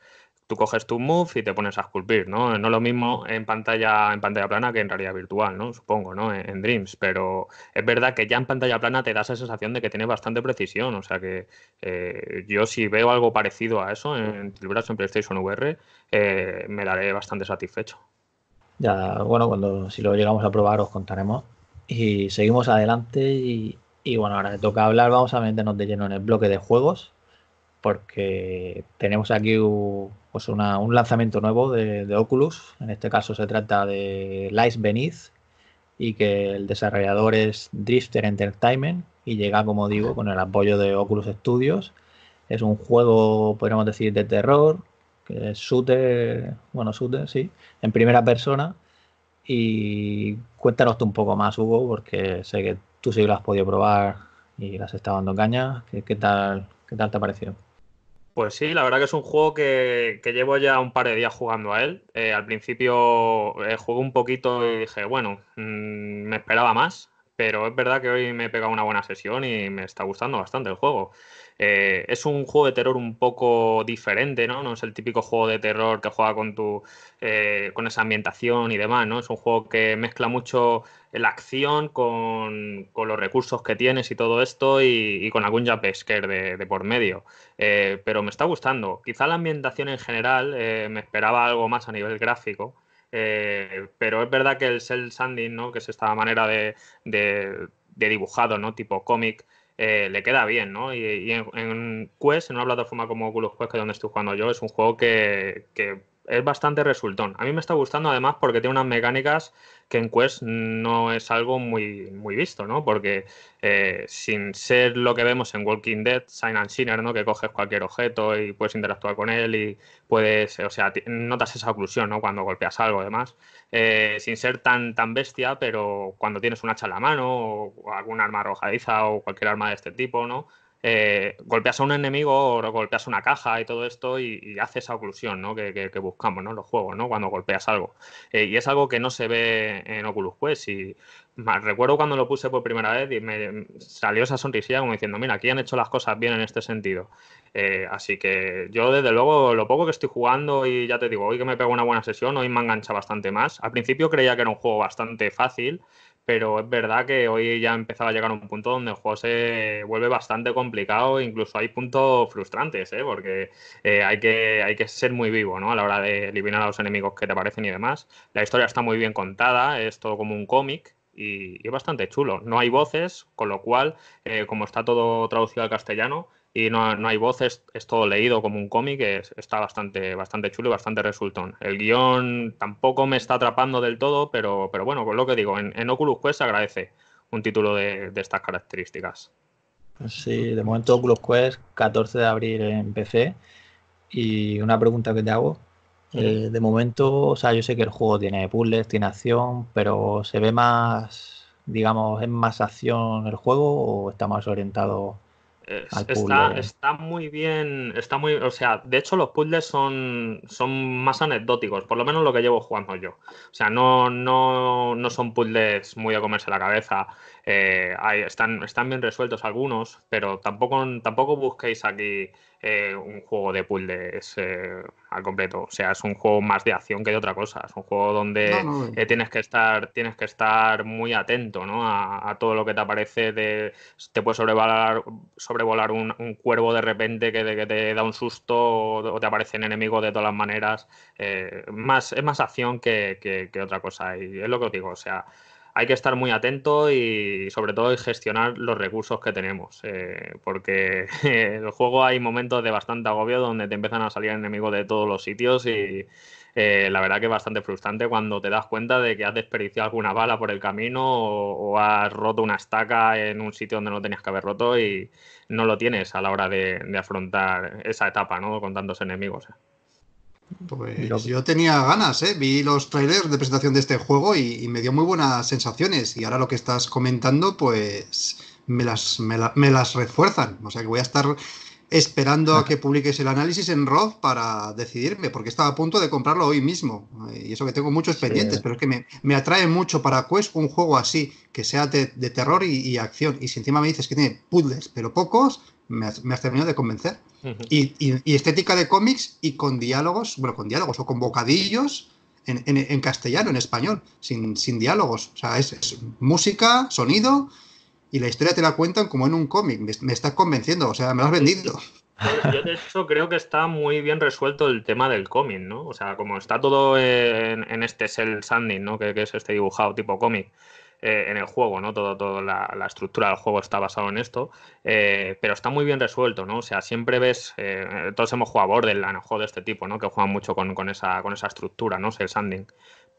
[SPEAKER 3] tú coges tu move y te pones a esculpir, ¿no? No lo mismo en pantalla, en pantalla plana que en realidad virtual, ¿no? Supongo, ¿no? En, Dreams. Pero es verdad que ya en pantalla plana te das esa sensación de que tienes bastante precisión. O sea que eh, yo si veo algo parecido a eso en Tilbras en PlayStation VR, eh, me daré bastante satisfecho.
[SPEAKER 2] Ya, bueno, cuando si lo llegamos a probar os contaremos. Y seguimos adelante y, bueno, ahora toca hablar, vamos a meternos de lleno en el bloque de juegos porque tenemos aquí pues un lanzamiento nuevo de, Oculus, en este caso se trata de Lights Beneath y que el desarrollador es Drifter Entertainment y llega, como digo, con el apoyo de Oculus Studios. Es un juego, podríamos decir, de terror, que es shooter, bueno, shooter, sí, en primera persona. Y cuéntanos tú un poco más, Hugo, porque sé que tú sí lo has podido probar y las has dando caña. ¿Qué, tal, qué tal te ha parecido?
[SPEAKER 3] Pues sí, la verdad que es un juego que, llevo ya un par de días jugando a él. Eh, al principio eh, jugué un poquito y dije, bueno, mm, me esperaba más, pero es verdad que hoy me he pegado una buena sesión y me está gustando bastante el juego. Eh, es un juego de terror un poco diferente, ¿no? No es el típico juego de terror que juega con tu eh, con esa ambientación y demás, ¿no? Es un juego que mezcla mucho la acción con, los recursos que tienes y todo esto y, con algún jump scare de, por medio. Eh, pero me está gustando. Quizá la ambientación en general me esperaba algo más a nivel gráfico. pero es verdad que el cel sanding, ¿no? que es esta manera de dibujado, ¿no? tipo cómic, eh, le queda bien, ¿no? Y, en, en, Quest, en una plataforma como Oculus Quest, que es donde estoy jugando yo, es un juego que, que es bastante resultón. A mí me está gustando además porque tiene unas mecánicas que en Quest no es algo muy, muy visto, ¿no? Porque eh, sin ser lo que vemos en Walking Dead, Sign and Sinner, ¿no? Que coges cualquier objeto y puedes interactuar con él y puedes, o sea, notas esa oclusión, ¿no? Cuando golpeas algo, además. Eh, sin ser tan, tan bestia, pero cuando tienes un hacha en la mano o algún arma arrojadiza o cualquier arma de este tipo, ¿no? Eh, golpeas a un enemigo o golpeas una caja y todo esto y, hace esa oclusión ¿no? que, buscamos ¿no? en los juegos ¿no? cuando golpeas algo. Eh, y es algo que no se ve en Oculus Quest. Y recuerdo cuando lo puse por primera vez y me salió esa sonrisilla como diciendo, mira, aquí han hecho las cosas bien en este sentido. Eh, así que yo desde luego lo poco que estoy jugando y ya te digo, hoy que me pego una buena sesión, hoy me engancha bastante más. Al principio creía que era un juego bastante fácil pero es verdad que hoy ya empezaba a llegar a un punto donde el juego se vuelve bastante complicado, incluso hay puntos frustrantes, ¿eh? porque eh, hay, que, hay que ser muy vivo ¿no? a la hora de eliminar a los enemigos que te aparecen y demás. La historia está muy bien contada, es todo como un cómic, y, es bastante chulo. No hay voces, con lo cual, eh, como está todo traducido al castellano, y no, hay voces, es todo leído como un cómic, está bastante, bastante chulo y bastante resultón. El guión tampoco me está atrapando del todo, pero, pero bueno, con lo que digo, en, Oculus Quest se agradece un título de, estas características.
[SPEAKER 2] Pues sí, de momento Oculus Quest, 14 de abril en PC. Y una pregunta que te hago. Eh, de momento, o sea, yo sé que el juego tiene puzzles, tiene acción, pero ¿se ve más, digamos, es más acción el juego o está más orientado está, eh.
[SPEAKER 3] está, muy bien, está muy, o sea, de hecho los puzzles son, son más anecdóticos, por lo menos lo que llevo jugando yo. O sea, no, no, no son puzzles muy a comerse la cabeza. Eh, están, están bien resueltos algunos, pero tampoco, tampoco busquéis aquí eh, un juego de pull eh, al completo. O sea, es un juego más de acción que de otra cosa. Es un juego donde eh, tienes, que estar, tienes que estar muy atento ¿no? a, todo lo que te aparece. De, te puede sobrevolar, sobrevolar un, cuervo de repente que, que, te da un susto o, te aparecen enemigos de todas las maneras. más, es más acción que, que otra cosa. Y es lo que os digo. O sea, hay que estar muy atento y sobre todo gestionar los recursos que tenemos, eh, porque en el juego hay momentos de bastante agobio donde te empiezan a salir enemigos de todos los sitios y eh, la verdad que es bastante frustrante cuando te das cuenta de que has desperdiciado alguna bala por el camino o, has roto una estaca en un sitio donde no tenías que haber roto y no lo tienes a la hora de, afrontar esa etapa con tantos enemigos.
[SPEAKER 1] Pues yo tenía ganas, ¿eh? vi los trailers de presentación de este juego y, me dio muy buenas sensaciones. Y ahora lo que estás comentando, pues me las, me, las refuerzan. O sea que voy a estar esperando a que publiques el análisis en Roth para decidirme, porque estaba a punto de comprarlo hoy mismo. Eh, y eso que tengo muchos pendientes, pero es que me, atrae mucho para Quest un juego así, que sea de, terror y, acción. Y si encima me dices que tiene puzzles, pero pocos, me has terminado de convencer. Y, estética de cómics y con diálogos, bueno, con diálogos o con bocadillos en, en, castellano, en español, sin, sin diálogos. O sea, es, música, sonido y la historia te la cuentan como en un cómic. Me, estás convenciendo, o sea, me lo has vendido.
[SPEAKER 3] Yo de hecho creo que está muy bien resuelto el tema del cómic, ¿no? O sea, como está todo en, en este cel sanding, ¿no? Que, que, es este dibujado tipo cómic. Eh, en el juego, ¿no? Todo, toda la, la, estructura del juego está basado en esto, eh, pero está muy bien resuelto, ¿no? O sea, siempre ves, eh, todos hemos jugado a Borderlands, juego de este tipo, ¿no? Que juegan mucho con, con, esa, con esa estructura, ¿no? El sanding.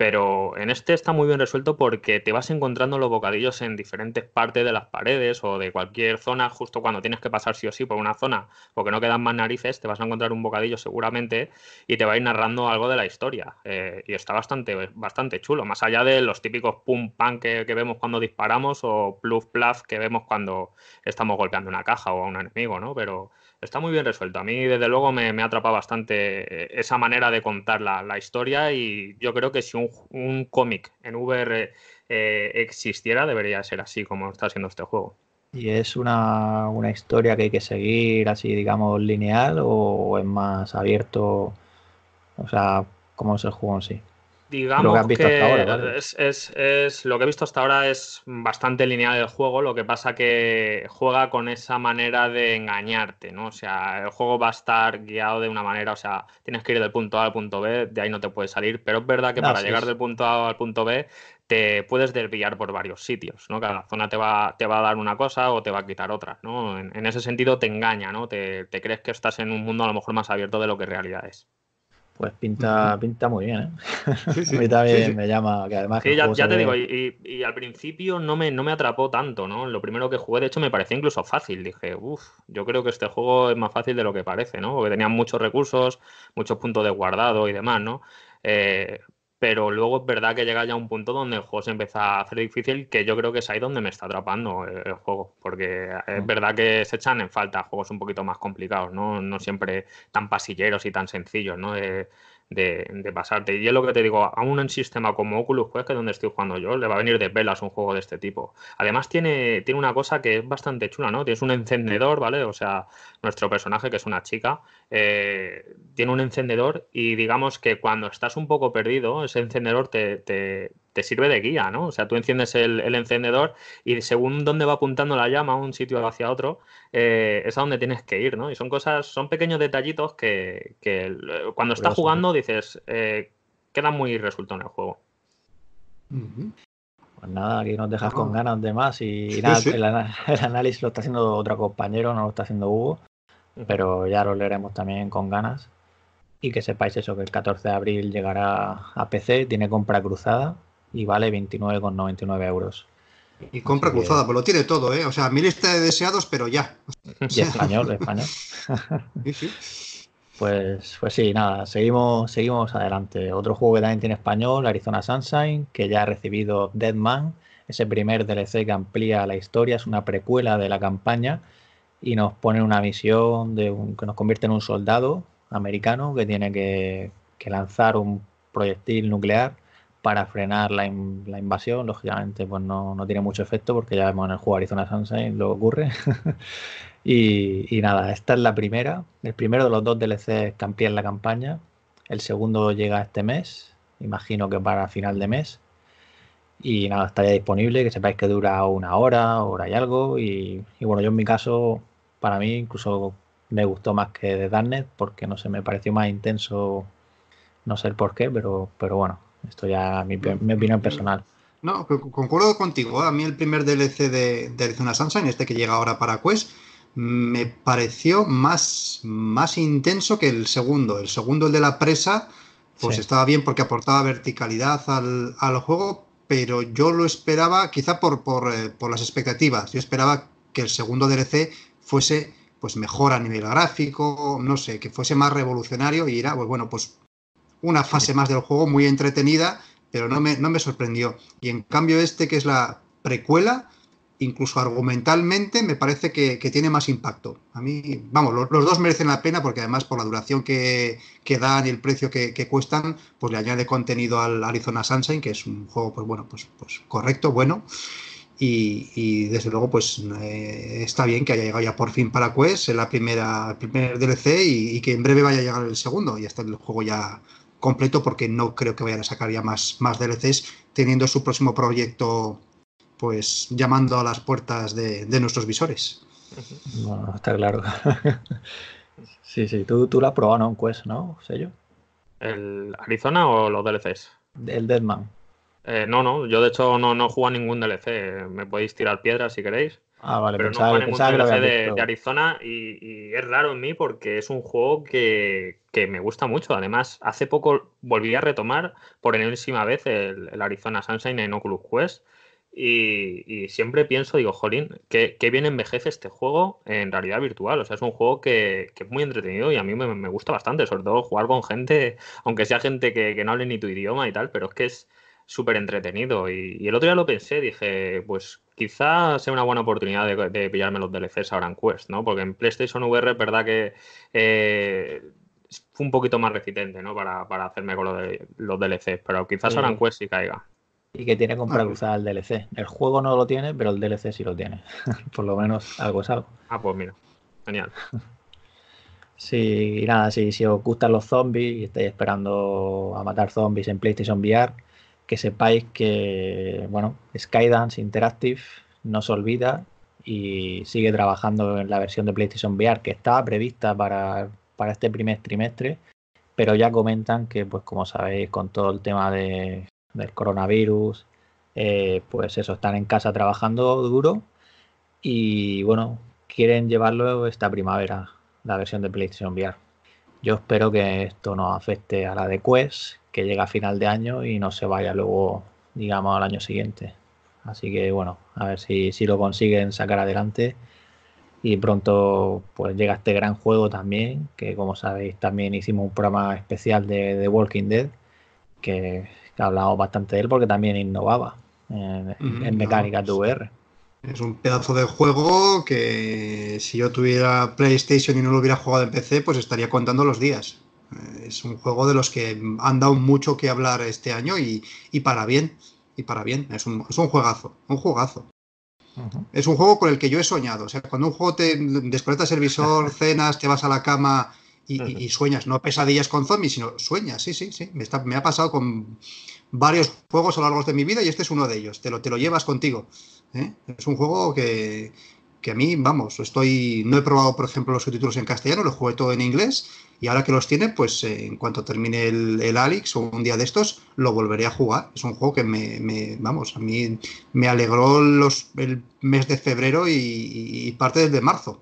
[SPEAKER 3] Pero en este está muy bien resuelto porque te vas encontrando los bocadillos en diferentes partes de las paredes o de cualquier zona, justo cuando tienes que pasar sí o sí por una zona, porque no quedan más narices, te vas a encontrar un bocadillo seguramente y te va a ir narrando algo de la historia. Eh, y está bastante, bastante chulo, más allá de los típicos pum pan que, vemos cuando disparamos o pluf plaf que vemos cuando estamos golpeando una caja o a un enemigo, ¿no? Pero está muy bien resuelto. A mí, desde luego, me, atrapa bastante eh, esa manera de contar la, historia y yo creo que si un, cómic en VR eh, existiera, debería ser así como está siendo este juego.
[SPEAKER 2] ¿Y es una, una historia que hay que seguir así, digamos, lineal o es más abierto? O sea, ¿cómo es el juego en sí?
[SPEAKER 3] Digamos que, es, es, lo que he visto hasta ahora es bastante lineal el juego, lo que pasa que juega con esa manera de engañarte, ¿no? O sea, el juego va a estar guiado de una manera, o sea, tienes que ir del punto A al punto B, de ahí no te puedes salir, pero es verdad que para llegar del punto A al punto B te puedes desviar por varios sitios, ¿no? Cada zona te va, te va a dar una cosa o te va a quitar otra, ¿no? En, ese sentido te engaña, ¿no? Te, te crees que estás en un mundo a lo mejor más abierto de lo que en realidad es.
[SPEAKER 2] Pues pinta, pinta muy bien, ¿eh? me llama, que ya, te digo,
[SPEAKER 3] y, al principio no me, no me atrapó tanto, ¿no? Lo primero que jugué, de hecho, me parecía incluso fácil. Dije, uff, yo creo que este juego es más fácil de lo que parece, ¿no? Porque tenían muchos recursos, muchos puntos de guardado y demás, ¿no? Eh, pero luego es verdad que llega ya un punto donde el juego se empieza a hacer difícil, que yo creo que es ahí donde me está atrapando el, juego, porque es mm. verdad que se echan en falta juegos un poquito más complicados, no, no siempre tan pasilleros y tan sencillos, ¿no? Eh, de, pasarte. Y es lo que te digo, aún en sistema como Oculus Quest, que es donde estoy jugando yo, le va a venir de velas un juego de este tipo. Además tiene, tiene una cosa que es bastante chula, ¿no? Tienes un encendedor, ¿vale? O sea, nuestro personaje, que es una chica, eh, tiene un encendedor y digamos que cuando estás un poco perdido, ese encendedor te te sirve de guía, ¿no? O sea, tú enciendes el, encendedor y según dónde va apuntando la llama, un sitio hacia otro, eh, es a donde tienes que ir, ¿no? Y son cosas, son pequeños detallitos que, cuando estás ¿eh? jugando dices, eh, queda muy resuelto en el juego.
[SPEAKER 2] Pues nada, aquí nos dejas con ah. ganas de más y, El, análisis lo está haciendo otro compañero, no lo está haciendo Hugo, pero ya lo leeremos también con ganas. Y que sepáis eso, que el 14 de abril llegará a PC, tiene compra cruzada, y vale 29,99 euros.
[SPEAKER 1] Y compra cruzada, pues lo tiene todo, ¿eh? O sea, mi lista de deseados, pero ya. Y español, español.
[SPEAKER 2] Pues, pues sí, nada, seguimos, seguimos adelante. Otro juego que también tiene español, Arizona Sunshine, que ya ha recibido Dead Man ese primer DLC que amplía la historia, es una precuela de la campaña y nos pone una misión de que nos convierte en un soldado americano que tiene que, que lanzar un proyectil nuclear para frenar la, invasión. Lógicamente, pues no, no, tiene mucho efecto porque ya vemos en el juego Arizona Sunshine lo ocurre. y, y, nada, esta es la primera, el primero de los dos DLCs que la campaña. El segundo llega este mes, imagino que para final de mes. Y nada, estaría disponible, que sepáis que dura una hora, hora y algo. Y, bueno, yo en mi caso, para mí incluso me gustó más que de Darknet porque no sé, me pareció más intenso, no sé por qué, pero, pero bueno, esto ya mi, mi opinión personal.
[SPEAKER 1] No, concuerdo contigo. ¿eh? A mí el primer DLC de, de Arizona Sunshine, este que llega ahora para Quest, me pareció más, más intenso que el segundo. El segundo, el de la presa, pues estaba bien porque aportaba verticalidad al, juego, pero yo lo esperaba, quizá por, eh, las expectativas, yo esperaba que el segundo DLC fuese pues mejor a nivel gráfico, no sé, que fuese más revolucionario y era, pues bueno, pues una fase más del juego muy entretenida, pero no me, no me sorprendió. Y en cambio este, que es la precuela, incluso argumentalmente, me parece que, tiene más impacto. A mí, vamos, los, dos merecen la pena porque además por la duración que, que dan y el precio que, cuestan, pues le añade contenido al Arizona Sunshine, que es un juego, pues bueno, pues, pues correcto, bueno. Y, desde luego, pues eh, está bien que haya llegado ya por fin para Quest, la primera, el primer DLC y, que en breve vaya a llegar el segundo y está el juego ya completo porque no creo que vayan a sacar ya más, más DLCs teniendo su próximo proyecto pues llamando a las puertas de, nuestros visores.
[SPEAKER 2] Bueno, está claro. sí, sí, tú, tú la has probado, ¿no? Quest, ¿no?
[SPEAKER 3] ¿El Arizona o los DLCs? El Deadman. Eh, no, no, yo de hecho no, no juego a ningún DLC. Me podéis tirar piedras si queréis.
[SPEAKER 2] Ah, vale, pero no de,
[SPEAKER 3] Arizona y, es raro en mí porque es un juego que, me gusta mucho. Además, hace poco volví a retomar por enésima vez el, Arizona Sunshine en Oculus Quest y, siempre pienso, digo, jolín, qué, bien envejece este juego en realidad virtual. O sea, es un juego que, es muy entretenido y a mí me, gusta bastante, sobre todo jugar con gente, aunque sea gente que, no hable ni tu idioma y tal, pero es que es súper entretenido. Y, y el otro día lo pensé, dije, pues quizás sea una buena oportunidad de, pillarme los DLCs ahora en Quest, ¿no? Porque en PlayStation VR es verdad que eh, fue un poquito más resistente, ¿no? Para, hacerme con los DLCs, pero quizás ahora en mm. Quest sí caiga.
[SPEAKER 2] Y que tiene compra ah, usar pues. el DLC. El juego no lo tiene, pero el DLC sí lo tiene. Por lo menos algo es algo.
[SPEAKER 3] Ah, pues mira. Genial.
[SPEAKER 2] sí, nada, si os gustan los zombies y estáis esperando a matar zombies en PlayStation VR, que sepáis que, bueno, Skydance Interactive no se olvida y sigue trabajando en la versión de PlayStation VR que estaba prevista para, este primer trimestre, pero ya comentan que, pues como sabéis, con todo el tema del coronavirus, eh, pues eso, están en casa trabajando duro y, bueno, quieren llevarlo esta primavera, la versión de PlayStation VR. Yo espero que esto no afecte a la de Quest, que llega a final de año y no se vaya luego, digamos, al año siguiente. Así que bueno, a ver si, lo consiguen sacar adelante. Y pronto pues llega este gran juego también, que como sabéis también hicimos un programa especial de, de Walking Dead, que, he hablado bastante de él porque también innovaba en, mecánica mecánicas de VR.
[SPEAKER 1] Es un pedazo de juego que si yo tuviera PlayStation y no lo hubiera jugado en PC, pues estaría contando los días. Eh, es un juego de los que han dado mucho que hablar este año y, para bien. Y para bien. Es un, un juegazo, un juegazo. Es un juego con el que yo he soñado. O sea, cuando un juego te desconectas el visor, cenas, te vas a la cama y, sueñas, no pesadillas con zombies, sino sueñas, sí, sí, sí. Me, ha pasado con varios juegos a lo largo de mi vida y este es uno de ellos. Te lo, te lo llevas contigo. ¿eh? Es un juego que, a mí, vamos, estoy, no he probado, por ejemplo, los subtítulos en castellano, lo jugué todo en inglés y ahora que los tiene, pues eh, en cuanto termine el, el, Alex o un día de estos, lo volveré a jugar. Es un juego que me, vamos, a mí me alegró los, el mes de febrero y, parte desde marzo.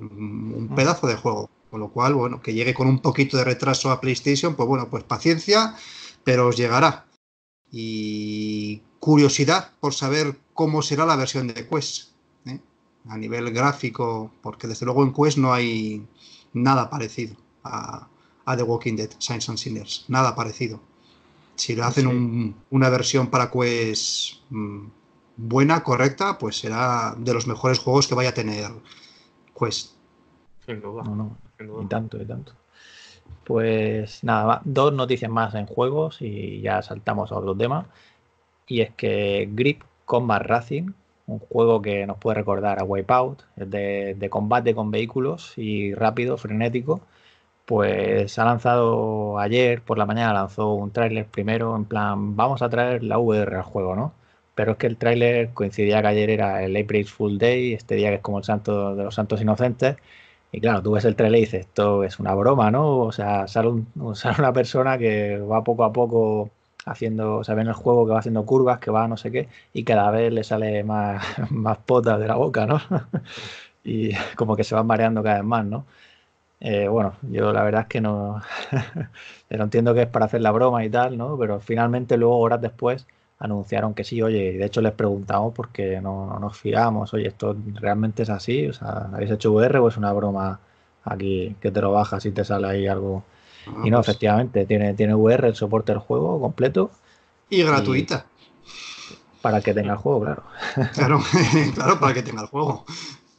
[SPEAKER 1] Un, mm. pedazo de juego. Con lo cual, bueno, que llegue con un poquito de retraso a PlayStation, pues bueno, pues paciencia, pero os llegará. Y curiosidad por saber cómo será la versión de Quest, ¿eh? a nivel gráfico, porque desde luego en Quest no hay nada parecido a, The Walking Dead, Science and Sinners, nada parecido. Si le hacen una versión para Quest mm, buena, correcta, pues será de los mejores juegos que vaya a tener Quest. Sin duda. No, no, tanto, y tanto.
[SPEAKER 2] Pues nada, dos noticias más en juegos y ya saltamos a otro tema y es que Grip Combat Racing, un juego que nos puede recordar a Wipeout, de, de combate con vehículos y rápido, frenético, pues se ha lanzado ayer por la mañana, lanzó un tráiler primero en plan, vamos a traer la VR al juego, ¿no? Pero es que el tráiler coincidía que ayer era el April Full Day, este día que es como el santo de los santos inocentes, y claro, tú ves el trailer y dices, esto es una broma, ¿no? O sea, sale una persona que va poco a poco haciendo, o sea, ven el juego que va haciendo curvas, que va no sé qué, y cada vez le sale más, potas de la boca, ¿no? y como que se van mareando cada vez más, ¿no? Eh, bueno, yo la verdad es que no, pero entiendo que es para hacer la broma y tal, ¿no? Pero finalmente luego, horas después, anunciaron que sí, oye, y de hecho les preguntamos porque no, no nos fiamos, oye, esto realmente es así, o sea, ¿habéis hecho VR o es una broma aquí que te lo bajas y te sale ahí algo? y no, ah, pues. efectivamente, tiene, tiene VR, el soporte del juego completo. Y gratuita. para que tenga el juego, claro.
[SPEAKER 1] Claro, claro, para que tenga el juego.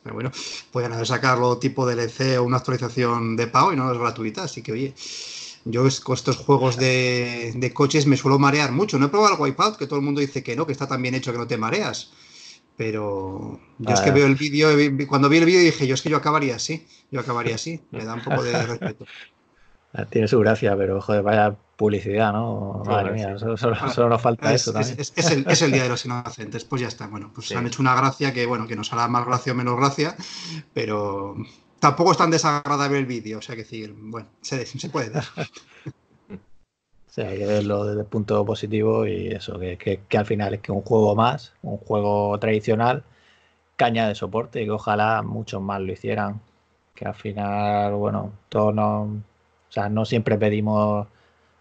[SPEAKER 1] Pero bueno, pueden haber sacarlo tipo DLC o una actualización de pago y no es gratuita, así que oye. Yo con estos juegos de, coches me suelo marear mucho. No he probado el Wipeout, que todo el mundo dice que no, que está tan bien hecho que no te mareas pero yo es que veo el vídeo, cuando vi el vídeo dije, yo es que yo acabaría así, yo acabaría así, me da un poco de respeto.
[SPEAKER 2] Eh, tiene su gracia, pero joder, vaya publicidad, ¿no? Madre mía, Solo, nos falta eso Es, el, Día de los
[SPEAKER 1] Inocentes, pues ya está. Bueno, pues se han hecho una gracia que, bueno, que nos hará más gracia o menos gracia, pero tampoco es tan desagradable el vídeo, o sea que decir, bueno, se, puede dar.
[SPEAKER 2] Sí, hay que verlo desde el punto positivo y eso, que, al final es que un juego más, un juego tradicional, caña de soporte y que ojalá muchos más lo hicieran. Que al final, bueno, todo no... O sea, no siempre pedimos,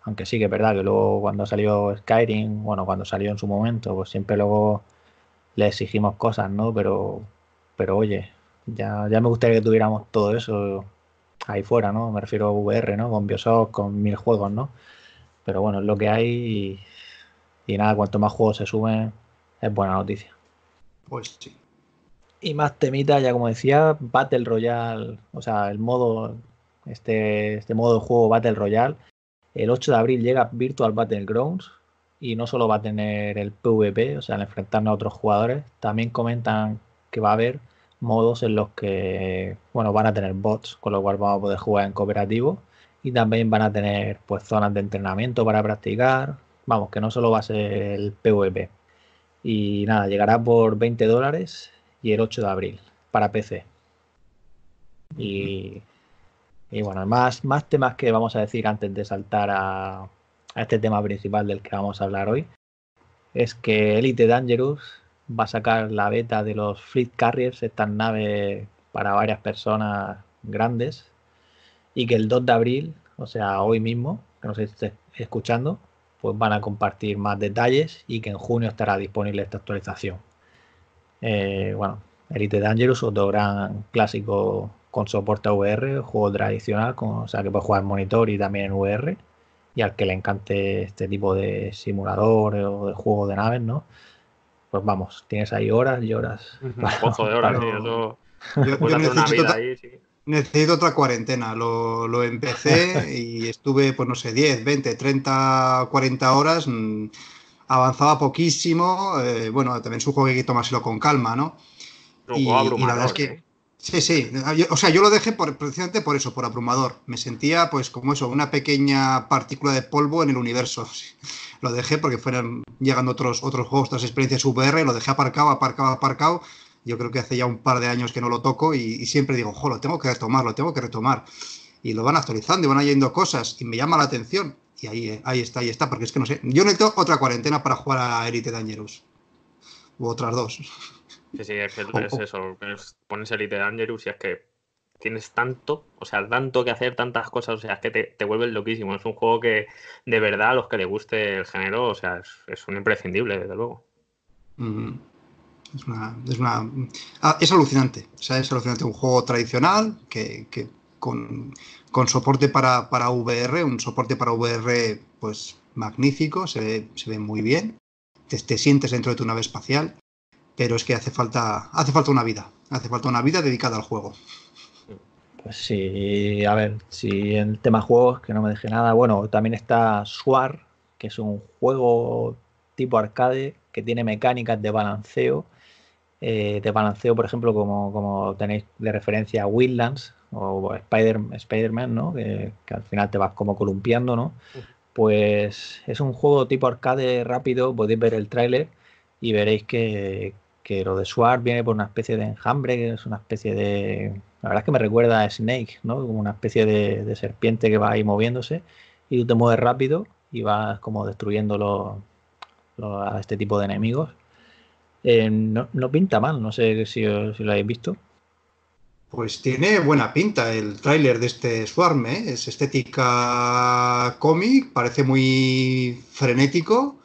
[SPEAKER 2] aunque sí que es verdad que luego cuando salió Skyrim, bueno, cuando salió en su momento, pues siempre luego le exigimos cosas, ¿no? Pero, pero oye, ya, ya me gustaría que tuviéramos todo eso ahí fuera, ¿no? Me refiero a VR, ¿no? Con Bioshock, con mil juegos, ¿no? Pero bueno, es lo que hay y, y nada, cuanto más juegos se suben, es buena noticia. Pues sí. Y más temita, ya como decía, Battle Royale, o sea, el modo este, este modo de juego Battle Royale. El 8 de abril llega Virtual Battlegrounds y no solo va a tener el PvP, o sea, al enfrentarnos a otros jugadores, también comentan que va a haber modos en los que, bueno, van a tener bots, con lo cual vamos a poder jugar en cooperativo y también van a tener pues zonas de entrenamiento para practicar, vamos, que no solo va a ser el PvP. Y nada, llegará por 20 dólares y el 8 de abril para PC. Y y bueno, más, más temas que vamos a decir antes de saltar a, este tema principal del que vamos a hablar hoy. Es que Elite Dangerous va a sacar la beta de los Fleet Carriers, estas naves para varias personas grandes. Y que el 2 de abril, o sea, hoy mismo, que nos esté escuchando, pues van a compartir más detalles y que en junio estará disponible esta actualización. Eh, bueno, Elite Dangerous, otro gran clásico con soporte a VR, juego tradicional, con, o sea que puedes jugar en monitor y también en VR. Y al que le encante este tipo de simulador o de juego de naves, ¿no? Pues vamos, tienes ahí horas y horas. Un
[SPEAKER 3] pozo de horas,
[SPEAKER 1] necesito, otra, cuarentena. Lo, empecé y estuve, pues no sé, 10, 20, 30, 40 horas. Mm, avanzaba poquísimo. Eh, bueno, también es juego que hay que tomárselo con calma, ¿no? y, la verdad es que. ¿eh? Sí, sí. Ah, o sea, yo lo dejé por, precisamente por eso, por abrumador. Me sentía, pues, como eso, una pequeña partícula de polvo en el universo. Lo dejé porque fueran llegando otros, otros juegos, otras experiencias VR, lo dejé aparcado, aparcado, aparcado. Yo creo que hace ya un par de años que no lo toco y, siempre digo, jo, lo tengo que retomar, lo tengo que retomar. Y lo van actualizando y van yendo cosas y me llama la atención. Y ahí, eh, ahí está, ahí está, porque es que no sé. Yo necesito otra cuarentena para jugar a Elite Dangerous. U otras dos.
[SPEAKER 3] Sí, sí, es, oh, oh. eso. pones el iter y es que tienes tanto, o sea, tanto que hacer, tantas cosas, o sea, es que te, te vuelves loquísimo. Es un juego que, de verdad, a los que le guste el género, o sea, es, un imprescindible, desde luego.
[SPEAKER 1] Es una, es una. Ah, es alucinante. O sea, es alucinante. Un juego tradicional que, con, soporte para, VR, un soporte para VR, pues magnífico, se ve, muy bien. Te, te, sientes dentro de tu nave espacial pero es que hace falta, hace falta una vida, hace falta una vida dedicada al juego.
[SPEAKER 2] Pues sí, a ver, si en el tema juegos, que no me deje nada, bueno, también está Suar, que es un juego tipo arcade que tiene mecánicas de balanceo, eh, de balanceo, por ejemplo, como, como tenéis de referencia a Wildlands o Spider-Man, Spider man no Que, que, al final te vas como columpiando, ¿no? Pues es un juego tipo arcade rápido, podéis ver el tráiler y veréis que, que lo de Swarm viene por una especie de enjambre, que es una especie de... La verdad es que me recuerda a Snake, ¿no? Como una especie de, serpiente que va ahí moviéndose y tú te mueves rápido y vas como destruyendo a este tipo de enemigos. Eh, no, pinta mal, no sé si, lo habéis visto.
[SPEAKER 1] Pues tiene buena pinta el tráiler de este Swarm, ¿eh? es estética cómic, parece muy frenético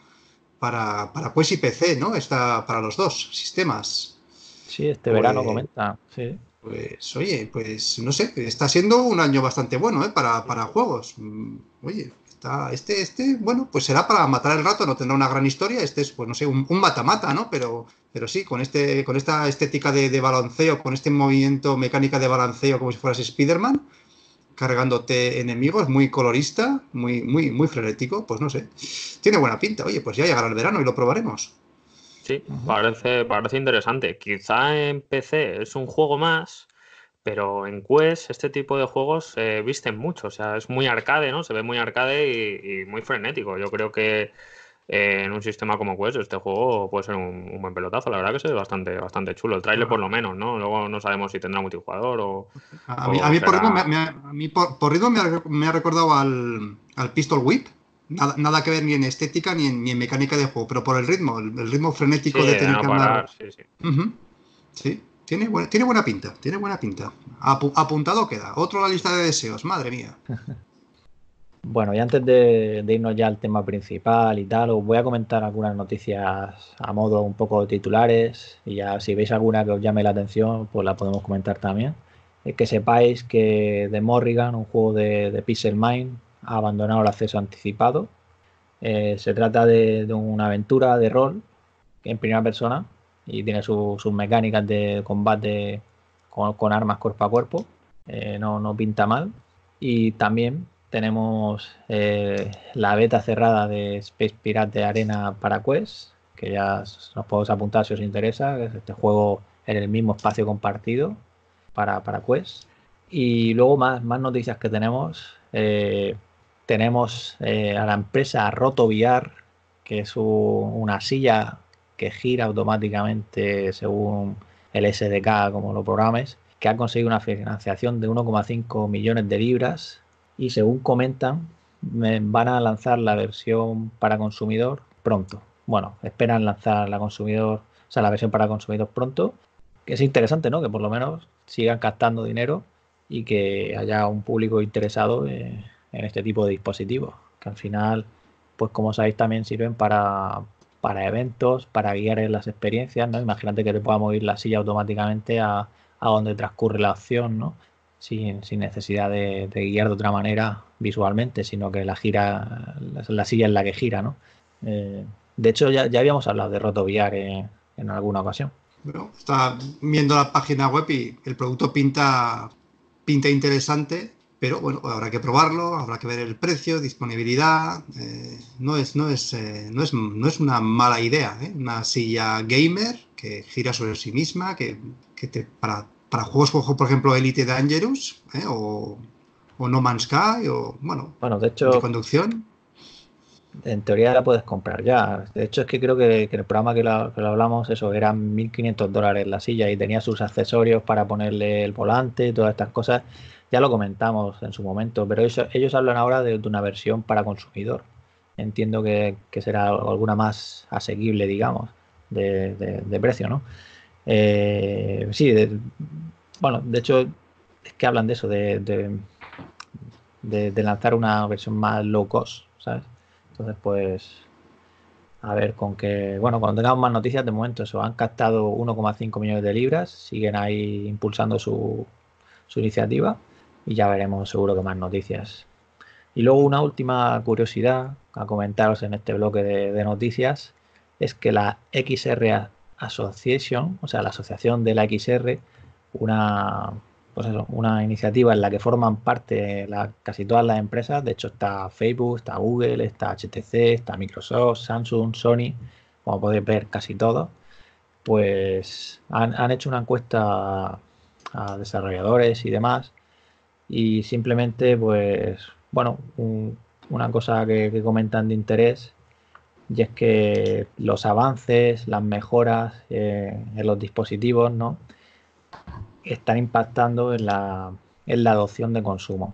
[SPEAKER 1] para, para y PC, ¿no? Está para los dos sistemas. Sí, este pues, verano comenta, sí. Pues oye, pues no sé, está siendo un año bastante bueno ¿eh? para, para juegos. Mm, oye, está este, este, bueno, pues será para matar el rato, no tendrá una gran historia, este es, pues no sé, un mata-mata, ¿no? Pero, pero sí, con, este, con esta estética de, de balanceo, con este movimiento mecánica de balanceo como si fueras Spider-Man, cargándote enemigos, muy colorista, muy, muy, muy frenético, pues no sé. Tiene buena pinta, oye, pues ya llegará el verano y lo probaremos.
[SPEAKER 3] Sí, parece, parece interesante. Quizá en PC es un juego más, pero en Quest este tipo de juegos se eh, visten mucho. O sea, es muy arcade, ¿no? Se ve muy arcade y muy frenético. Yo creo que eh, en un sistema como Quest, este juego puede ser un, buen pelotazo, la verdad que se bastante, bastante chulo. El trailer por lo menos, ¿no? Luego no sabemos si tendrá multijugador o... A mí, por
[SPEAKER 1] ritmo, me, ha, recordado al, Pistol Whip. Nada, que ver ni en estética ni en, mecánica de juego, pero por el ritmo, el, ritmo frenético de tener que andar. Sí, Tiene buena, tiene buena pinta, tiene buena pinta. apuntado queda. Otro la lista de deseos, madre mía.
[SPEAKER 2] Bueno, y antes de, irnos ya al tema principal y tal, os voy a comentar algunas noticias a modo un poco titulares y ya si veis alguna que os llame la atención, pues la podemos comentar también. Es eh, que sepáis que The Morrigan, un juego de, Pixel Mind, ha abandonado el acceso anticipado. Eh, se trata de, una aventura de rol en primera persona y tiene sus mecánicas de combate con, armas cuerpo a cuerpo. Eh, no, no pinta mal. Y también tenemos eh, la beta cerrada de Space Pirate Arena para Quest, que ya nos podemos apuntar si os interesa. que es Este juego en el mismo espacio compartido para, Quest. Y luego más, más noticias que tenemos. Eh, tenemos eh, a la empresa Rotoviar que es una silla que gira automáticamente según el SDK, como lo programes, que ha conseguido una financiación de 1,5 millones de libras y según comentan, van a lanzar la versión para consumidor pronto. Bueno, esperan lanzar la consumidor, o sea, la versión para consumidor pronto, que es interesante, ¿no? Que por lo menos sigan captando dinero y que haya un público interesado en, este tipo de dispositivos, que al final, pues como sabéis, también sirven para, eventos, para guiar en las experiencias, ¿no? Imagínate que te pueda mover la silla automáticamente a, a donde transcurre la acción, ¿no? sin, necesidad de, guiar de otra manera visualmente, sino que la gira, la, silla es la que gira, ¿no? Eh, de hecho, ya, ya, habíamos hablado de Rotoviar en, eh, en alguna ocasión.
[SPEAKER 1] Bueno, está viendo la página web y el producto pinta, pinta interesante, pero bueno, habrá que probarlo, habrá que ver el precio, disponibilidad. Eh, no, es, no, es, no, es, no es una mala idea, una silla gamer que gira sobre sí misma, que, que te, para para juegos como, por ejemplo, Elite Dangerous ¿eh? o, No Man's Sky o, bueno, de, hecho, conducción. En teoría la puedes comprar ya. De hecho, es que creo
[SPEAKER 2] que, que el programa que lo, hablamos, eso, eran 1.500 dólares la silla y tenía sus accesorios para ponerle el volante, Y todas estas cosas. Ya lo comentamos en su momento, pero ellos hablan ahora de, una versión para consumidor. Entiendo que, será alguna más asequible, digamos, de, de precio, ¿no? Eh, sí, bueno, de hecho, es que hablan de eso, de, lanzar una versión más low cost, ¿sabes? Entonces, pues, a ver, con que, bueno, cuando tengamos más noticias, de momento eso, han captado 1,5 millones de libras, siguen ahí impulsando su, su, iniciativa y ya veremos seguro que más noticias. Y luego una última curiosidad a comentaros en este bloque de, noticias es que la XRA Association, o sea, la Asociación de la XR, una, pues una iniciativa en la que forman parte casi todas las empresas. De hecho, está Facebook, está Google, está HTC, está Microsoft, Samsung, Sony, como podéis ver, casi todos. Pues han, hecho una encuesta a desarrolladores y demás. Y simplemente, pues, bueno, una cosa que comentan de interés y es que los avances, las mejoras eh, en los dispositivos, ¿no? están impactando en la, en la adopción de consumo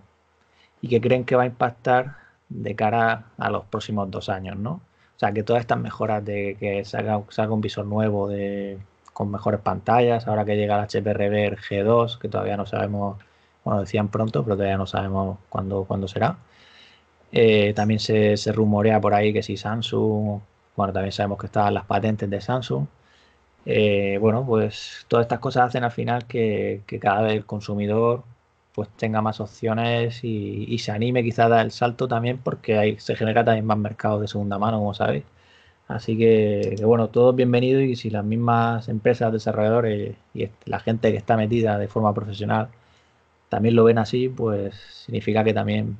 [SPEAKER 2] y que creen que va a impactar de cara a los próximos dos años, ¿no? O sea, que todas estas mejoras de que salga, un visor nuevo con mejores pantallas, ahora que llega el HP Rever G2, que todavía no sabemos, bueno, decían pronto, pero todavía no sabemos cuándo, cuándo será, eh, también se, rumorea por ahí que si Samsung, bueno, también sabemos que están las patentes de Samsung. Eh, bueno, pues todas estas cosas hacen al final que, cada vez el consumidor pues tenga más opciones y, se anime quizá a dar el salto también porque ahí se genera también más mercados de segunda mano, como sabéis. Así que, que bueno, todos bienvenidos y si las mismas empresas, desarrolladores y la gente que está metida de forma profesional también lo ven así, pues significa que también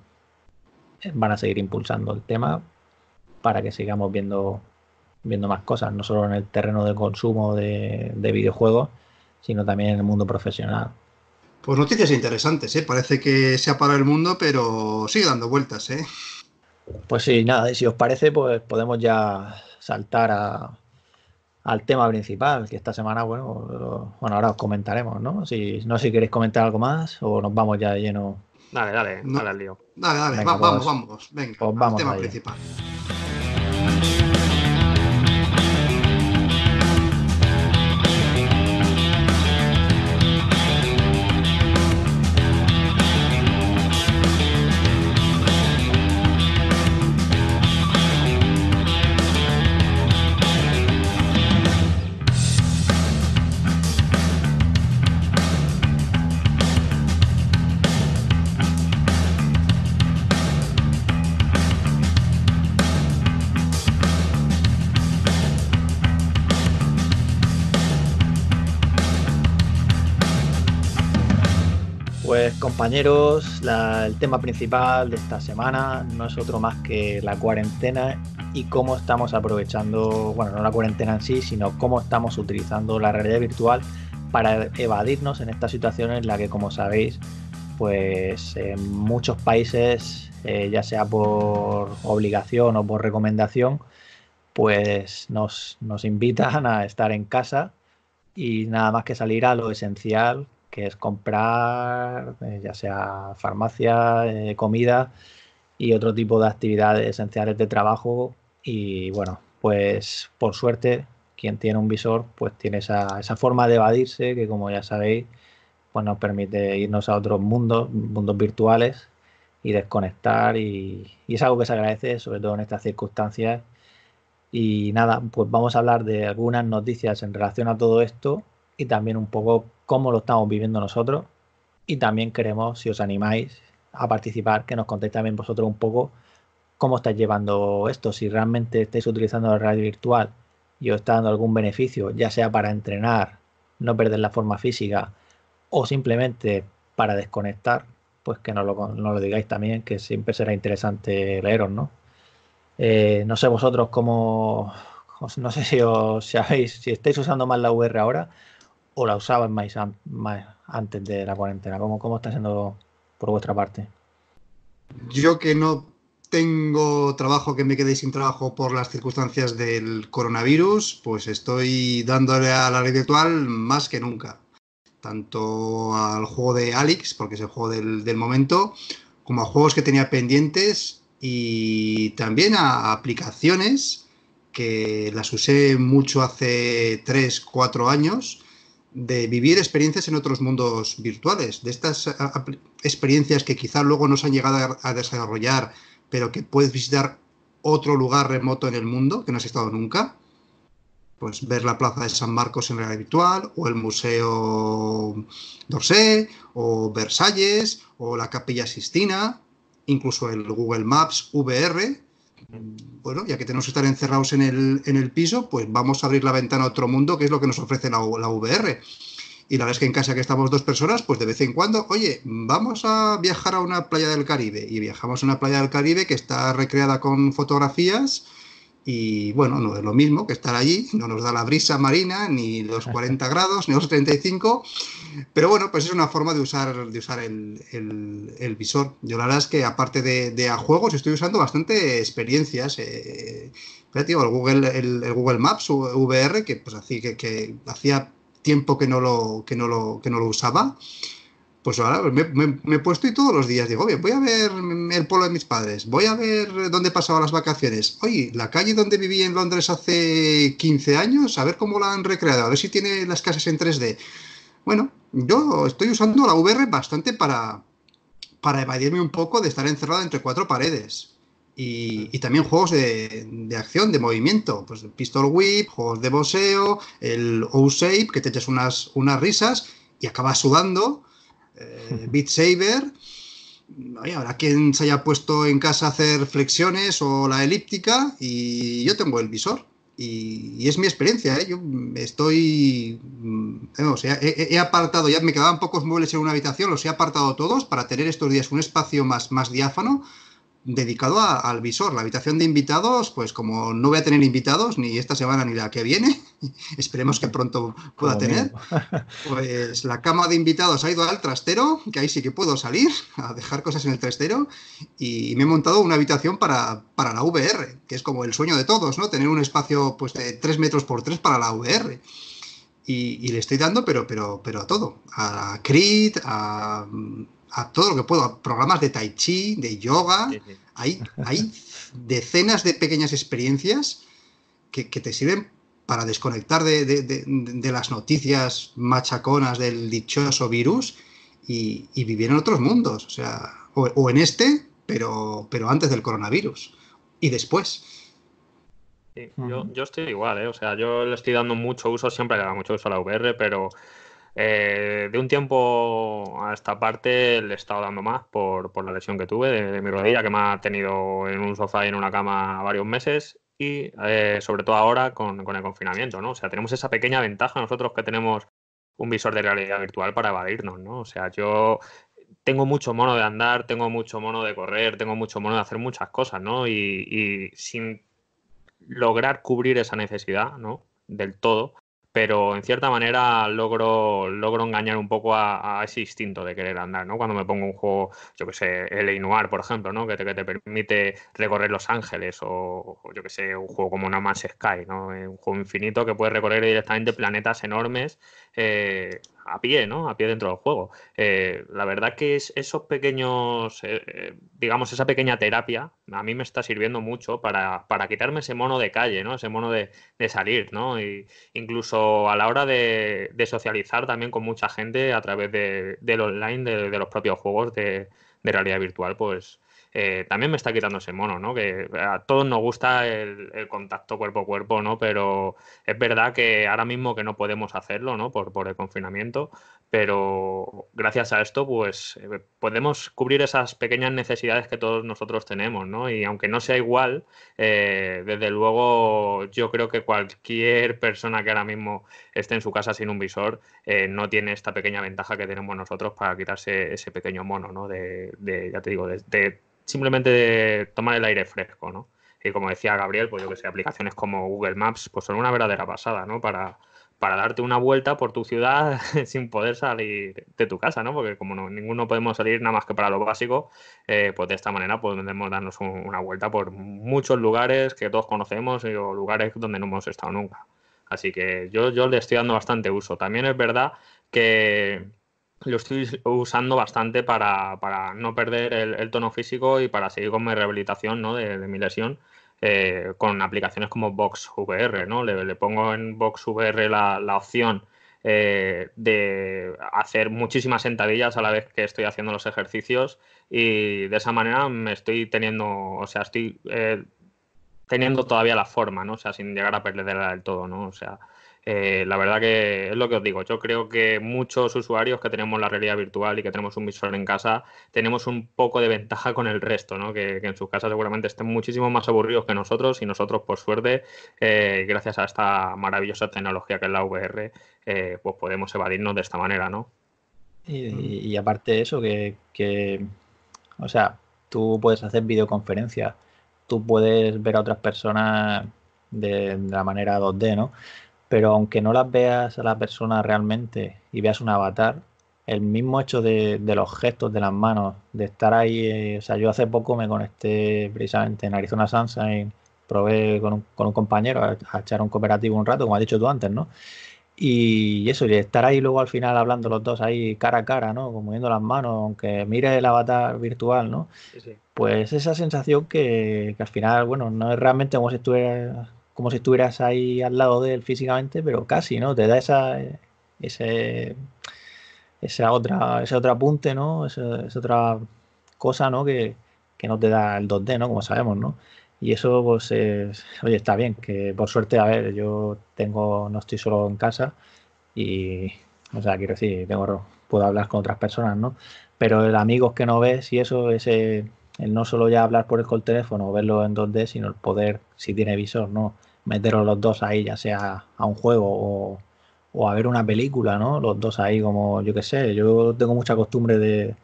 [SPEAKER 2] van a seguir impulsando el tema para que sigamos viendo, viendo más cosas, no solo en el terreno de consumo de, videojuegos, sino también en el mundo profesional.
[SPEAKER 1] Pues noticias interesantes, ¿eh? Parece que se ha parado el mundo, pero sigue dando vueltas, ¿eh? Pues sí, nada, y si os parece, pues podemos ya saltar
[SPEAKER 2] al tema principal, que esta semana, bueno, bueno, ahora os comentaremos, ¿no? Si no sé si queréis comentar algo más o nos vamos ya de lleno
[SPEAKER 3] Dale, dale, dale al lío. Dale, dale, venga,
[SPEAKER 2] pues, vamos, vamos.
[SPEAKER 1] Venga, pues vamos al tema principal.
[SPEAKER 2] compañeros, el tema principal de esta semana no es otro más que la cuarentena y cómo estamos aprovechando, bueno, no la cuarentena en sí, sino cómo estamos utilizando la realidad virtual para evadirnos en esta situación en la que, como sabéis, pues en muchos países, eh, ya sea por obligación o por recomendación, pues nos, nos invitan a estar en casa y nada más que salir a lo esencial que es comprar, eh, ya sea farmacia, eh, comida y otro tipo de actividades esenciales de trabajo. Y bueno, pues por suerte, quien tiene un visor, pues tiene esa, esa forma de evadirse, que como ya sabéis, pues nos permite irnos a otros mundos, mundos virtuales y desconectar. Y, y es algo que se agradece, sobre todo en estas circunstancias. Y nada, pues vamos a hablar de algunas noticias en relación a todo esto y también un poco cómo lo estamos viviendo nosotros. Y también queremos, si os animáis a participar, que nos contéis también vosotros un poco cómo estáis llevando esto, si realmente estáis utilizando la radio virtual y os está dando algún beneficio, ya sea para entrenar, no perder la forma física o simplemente para desconectar, pues que nos lo, lo digáis también, que siempre será interesante leeros, ¿no? Eh, no sé vosotros cómo, no sé si, os, sabéis si estáis usando más la VR ahora, o la usabas más, antes de la cuarentena? ¿Cómo, está siendo por vuestra parte?
[SPEAKER 1] Yo que no tengo trabajo, que me quedé sin trabajo por las circunstancias del coronavirus, pues estoy dándole a la red virtual más que nunca. Tanto al juego de Alex, porque es el juego del, del momento, como a juegos que tenía pendientes y también a aplicaciones que las usé mucho hace 3, 4 años de vivir experiencias en otros mundos virtuales, de estas experiencias que quizá luego no se han llegado a, desarrollar, pero que puedes visitar otro lugar remoto en el mundo que no has estado nunca. Pues ver la plaza de San Marcos en realidad virtual, o el Museo d'Orsay, o Versalles, o la Capilla Sistina, incluso el Google Maps VR, bueno, ya que tenemos que estar encerrados en el, piso, pues vamos a abrir la ventana a otro mundo, que es lo que nos ofrece la, la VR. Y la vez que en casa que estamos dos personas, pues de vez en cuando, oye, vamos a viajar a una playa del Caribe. Y viajamos a una playa del Caribe que está recreada con fotografías y bueno, no es lo mismo que estar allí, no nos da la brisa marina, ni los 40 grados, ni los 35, pero bueno, pues es una forma de usar, de usar el, el, visor. Yo la verdad es que aparte de, de a juegos estoy usando bastante experiencias. Eh, el Google, el, Google Maps VR, que pues así que, que hacía tiempo que no lo, que no lo, que no lo usaba. Pues ahora me, he puesto y todos los días digo, voy a ver el pueblo de mis padres, voy a ver dónde pasaba las vacaciones. Oye, la calle donde viví en Londres hace 15 años, a ver cómo la han recreado, a ver si tiene las casas en 3D. Bueno, yo estoy usando la VR bastante para, para evadirme un poco de estar encerrado entre cuatro paredes. Y, también juegos de, acción, de movimiento, pues Pistol Whip, juegos de boxeo, el O-Shape, que te echas unas, unas risas y acabas sudando bit eh, Beat Saber. Ahora habrá quien se haya puesto en casa a hacer flexiones o la elíptica y yo tengo el visor. Y, es mi experiencia, ¿eh? yo estoy, mm, he, apartado, ya me quedaban pocos muebles en una habitación, los he apartado todos para tener estos días un espacio más, más diáfano dedicado al visor. La habitación de invitados, pues como no voy a tener invitados, ni esta semana ni la que viene, esperemos que pronto pueda tener, pues la cama de invitados ha ido al trastero, que ahí sí que puedo salir a dejar cosas en el trastero, y me he montado una habitación para, para la VR, que es como el sueño de todos, ¿no? Tener un espacio pues de 3 metros por 3 para la VR. Y, le estoy dando, pero, pero, pero a todo. A Creed, a a todo lo que puedo, a programas de tai chi, de yoga, Hay, decenas de pequeñas experiencias que, te sirven para desconectar de, las noticias machaconas del dichoso virus y, vivir en otros mundos, o sea, o, en este, pero, pero antes del coronavirus y después.
[SPEAKER 3] yo, estoy igual, ¿eh? o sea, yo le estoy dando mucho uso, siempre le da mucho uso a la VR, pero eh, de un tiempo a esta parte le he estado dando más por, la lesión que tuve de, mi rodilla, que me ha tenido en un sofá y en una cama varios meses. Y eh, sobre todo ahora con, el confinamiento, ¿no? O sea, tenemos esa pequeña ventaja nosotros que tenemos un visor de realidad virtual para evadirnos, O sea, yo tengo mucho mono de andar, tengo mucho mono de correr, tengo mucho mono de hacer muchas cosas, ¿no? Y, y sin lograr cubrir esa necesidad, ¿no? Del todo, pero en cierta manera logro, logro engañar un poco a, ese instinto de querer andar, ¿no? Cuando me pongo un juego, yo que sé, el Noir, por ejemplo, ¿no? Que te, te permite recorrer Los Ángeles o, yo que sé, un juego como No Man's Sky, ¿no? Eh, un juego infinito que puede recorrer directamente planetas enormes eh, a pie, ¿no? A pie dentro del juego. Eh, la verdad que es, esos pequeños, eh, eh, digamos, esa pequeña terapia a mí me está sirviendo mucho para, para quitarme ese mono de calle, ¿no? Ese mono de, salir, ¿no? Y incluso a la hora de, socializar también con mucha gente a través de, del online, de, los propios juegos de, realidad virtual, pues eh, también me está quitando ese mono, ¿no? Que a todos nos gusta el, contacto cuerpo a cuerpo, ¿no? Pero es verdad que ahora mismo que no podemos hacerlo, ¿no? Por, el confinamiento, pero gracias a esto, pues eh, podemos cubrir esas pequeñas necesidades que todos nosotros tenemos, ¿no? Y aunque no sea igual, eh, desde luego yo creo que cualquier persona que ahora mismo esté en su casa sin un visor no tiene esta pequeña ventaja que tenemos nosotros para quitarse ese pequeño mono, ¿no? De, ya te digo, de simplemente de tomar el aire fresco, ¿no? Y como decía Gabriel, pues yo que sé, aplicaciones como Google Maps, pues son una verdadera pasada, ¿no? Para, para darte una vuelta por tu ciudad sin poder salir de tu casa, ¿no? Porque como ninguno podemos salir nada más que para lo básico, eh, pues de esta manera podemos darnos una vuelta por muchos lugares que todos conocemos o lugares donde no hemos estado nunca. Así que yo, yo le estoy dando bastante uso. También es verdad que lo estoy usando bastante para, no perder el, tono físico y para seguir con mi rehabilitación ¿no? de, mi lesión eh, con aplicaciones como Box VR. ¿no? Le, pongo en Box VR la, la opción eh, de hacer muchísimas sentadillas a la vez que estoy haciendo los ejercicios y de esa manera me estoy teniendo, o sea, estoy eh, teniendo todavía la forma, ¿no? O sea, sin llegar a perderla del todo, ¿no? O sea, eh, la verdad que es lo que os digo, yo creo que muchos usuarios que tenemos la realidad virtual y que tenemos un visor en casa, tenemos un poco de ventaja con el resto, ¿no? que, en sus casas seguramente estén muchísimo más aburridos que nosotros y nosotros, por suerte, eh, gracias a esta maravillosa tecnología que es la VR, eh, pues podemos evadirnos de esta manera, ¿no?
[SPEAKER 2] Y, mm. aparte de eso, que, o sea, tú puedes hacer videoconferencias, tú puedes ver a otras personas de, de la manera 2D, ¿no? pero aunque no las veas a la persona realmente y veas un avatar, el mismo hecho de, los gestos de las manos, de estar ahí, eh, o sea, yo hace poco me conecté precisamente en Arizona Sunshine, probé con un, con un compañero a, echar un cooperativo un rato, como has dicho tú antes, ¿no? Y eso, y estar ahí luego al final hablando los dos ahí cara a cara, ¿no? Como moviendo las manos, aunque mire el avatar virtual, ¿no? Pues esa sensación que, que, al final, bueno, no es realmente como si estuvieras como si estuvieras ahí al lado de él físicamente, pero casi, ¿no? Te da esa, ese, esa otra, ese otro apunte, ¿no? Esa, esa otra cosa, ¿no? Que, que, no te da el 2D, ¿no? Como sabemos, ¿no? Y eso, pues, oye, está bien, que por suerte, a ver, yo tengo, no estoy solo en casa y, o sea, quiero decir, tengo, puedo hablar con otras personas, ¿no? Pero el amigo que no ves y eso, ese el no solo ya hablar por el, teléfono o verlo en 2D, sino el poder, si tiene visor, ¿no? Meteros los dos ahí, ya sea a un juego o, a ver una película, ¿no? Los dos ahí, como yo qué sé, yo tengo mucha costumbre de,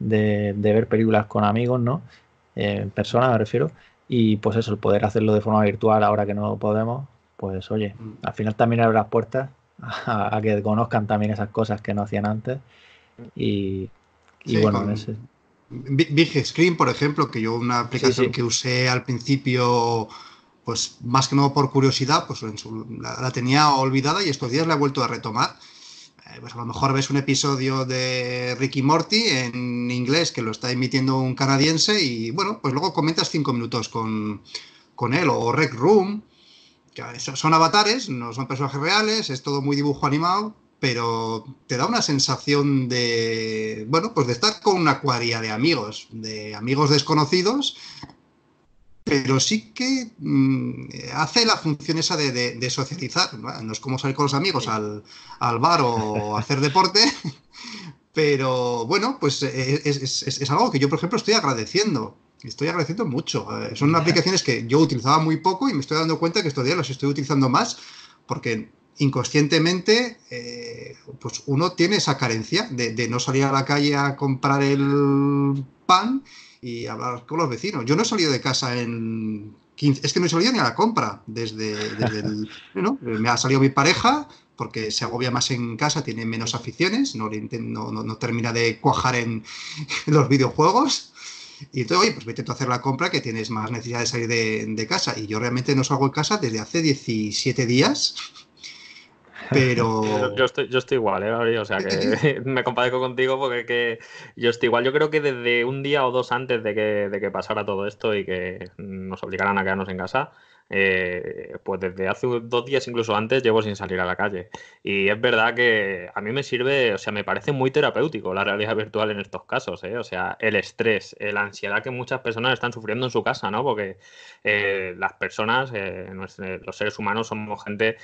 [SPEAKER 2] ver películas con amigos, ¿no? Eh, en persona me refiero. Y pues eso, el poder hacerlo de forma virtual ahora que no podemos, pues oye, mm. al final también abre las puertas a, que conozcan también esas cosas que no hacían antes. Y,
[SPEAKER 1] bueno, ese... Big Screen, por ejemplo, que yo una aplicación que usé al principio, pues más que no por curiosidad, pues la, tenía olvidada y estos días la he vuelto a retomar. Eh, pues a lo mejor ves un episodio de Ricky Morty en inglés que lo está emitiendo un canadiense y bueno, pues luego comentas cinco minutos con, con él o Rec Room. Que son avatares, no son personajes reales, es todo muy dibujo animado, pero te da una sensación de, bueno, pues de estar con una cuadrilla de amigos, de amigos desconocidos, pero sí que mm, hace la función esa de, socializar. ¿no? es como salir con los amigos al, bar o hacer deporte, pero bueno, pues e, e, es, es, algo que yo, por ejemplo, estoy agradeciendo. Estoy agradeciendo mucho. Eh, son aplicaciones que yo utilizaba muy poco y me estoy dando cuenta que estos días las estoy utilizando más porque inconscientemente eh, pues uno tiene esa carencia de, no salir a la calle a comprar el pan y hablar con los vecinos. Yo no he salido de casa en 15, es que no he salido ni a la compra desde, ¿no? Eh, me ha salido mi pareja porque se agobia más en casa, tiene menos aficiones, no, termina de cuajar en, los videojuegos. Y entonces, oye, pues vete tú hacer la compra que tienes más necesidad de salir de, de casa. Y yo realmente no salgo de casa desde hace 17 días
[SPEAKER 3] pero. Yo, estoy, igual, ¿eh, O sea, que me compadezco contigo porque que yo estoy igual. Yo creo que desde un día o dos antes de que, de que pasara todo esto y que nos obligaran a quedarnos en casa, eh, pues desde hace dos días, incluso antes, llevo sin salir a la calle. Y es verdad que a mí me sirve, o sea, me parece muy terapéutico la realidad virtual en estos casos, ¿eh? O sea, el estrés, eh, la ansiedad que muchas personas están sufriendo en su casa, ¿no? Porque las personas, los seres humanos somos gente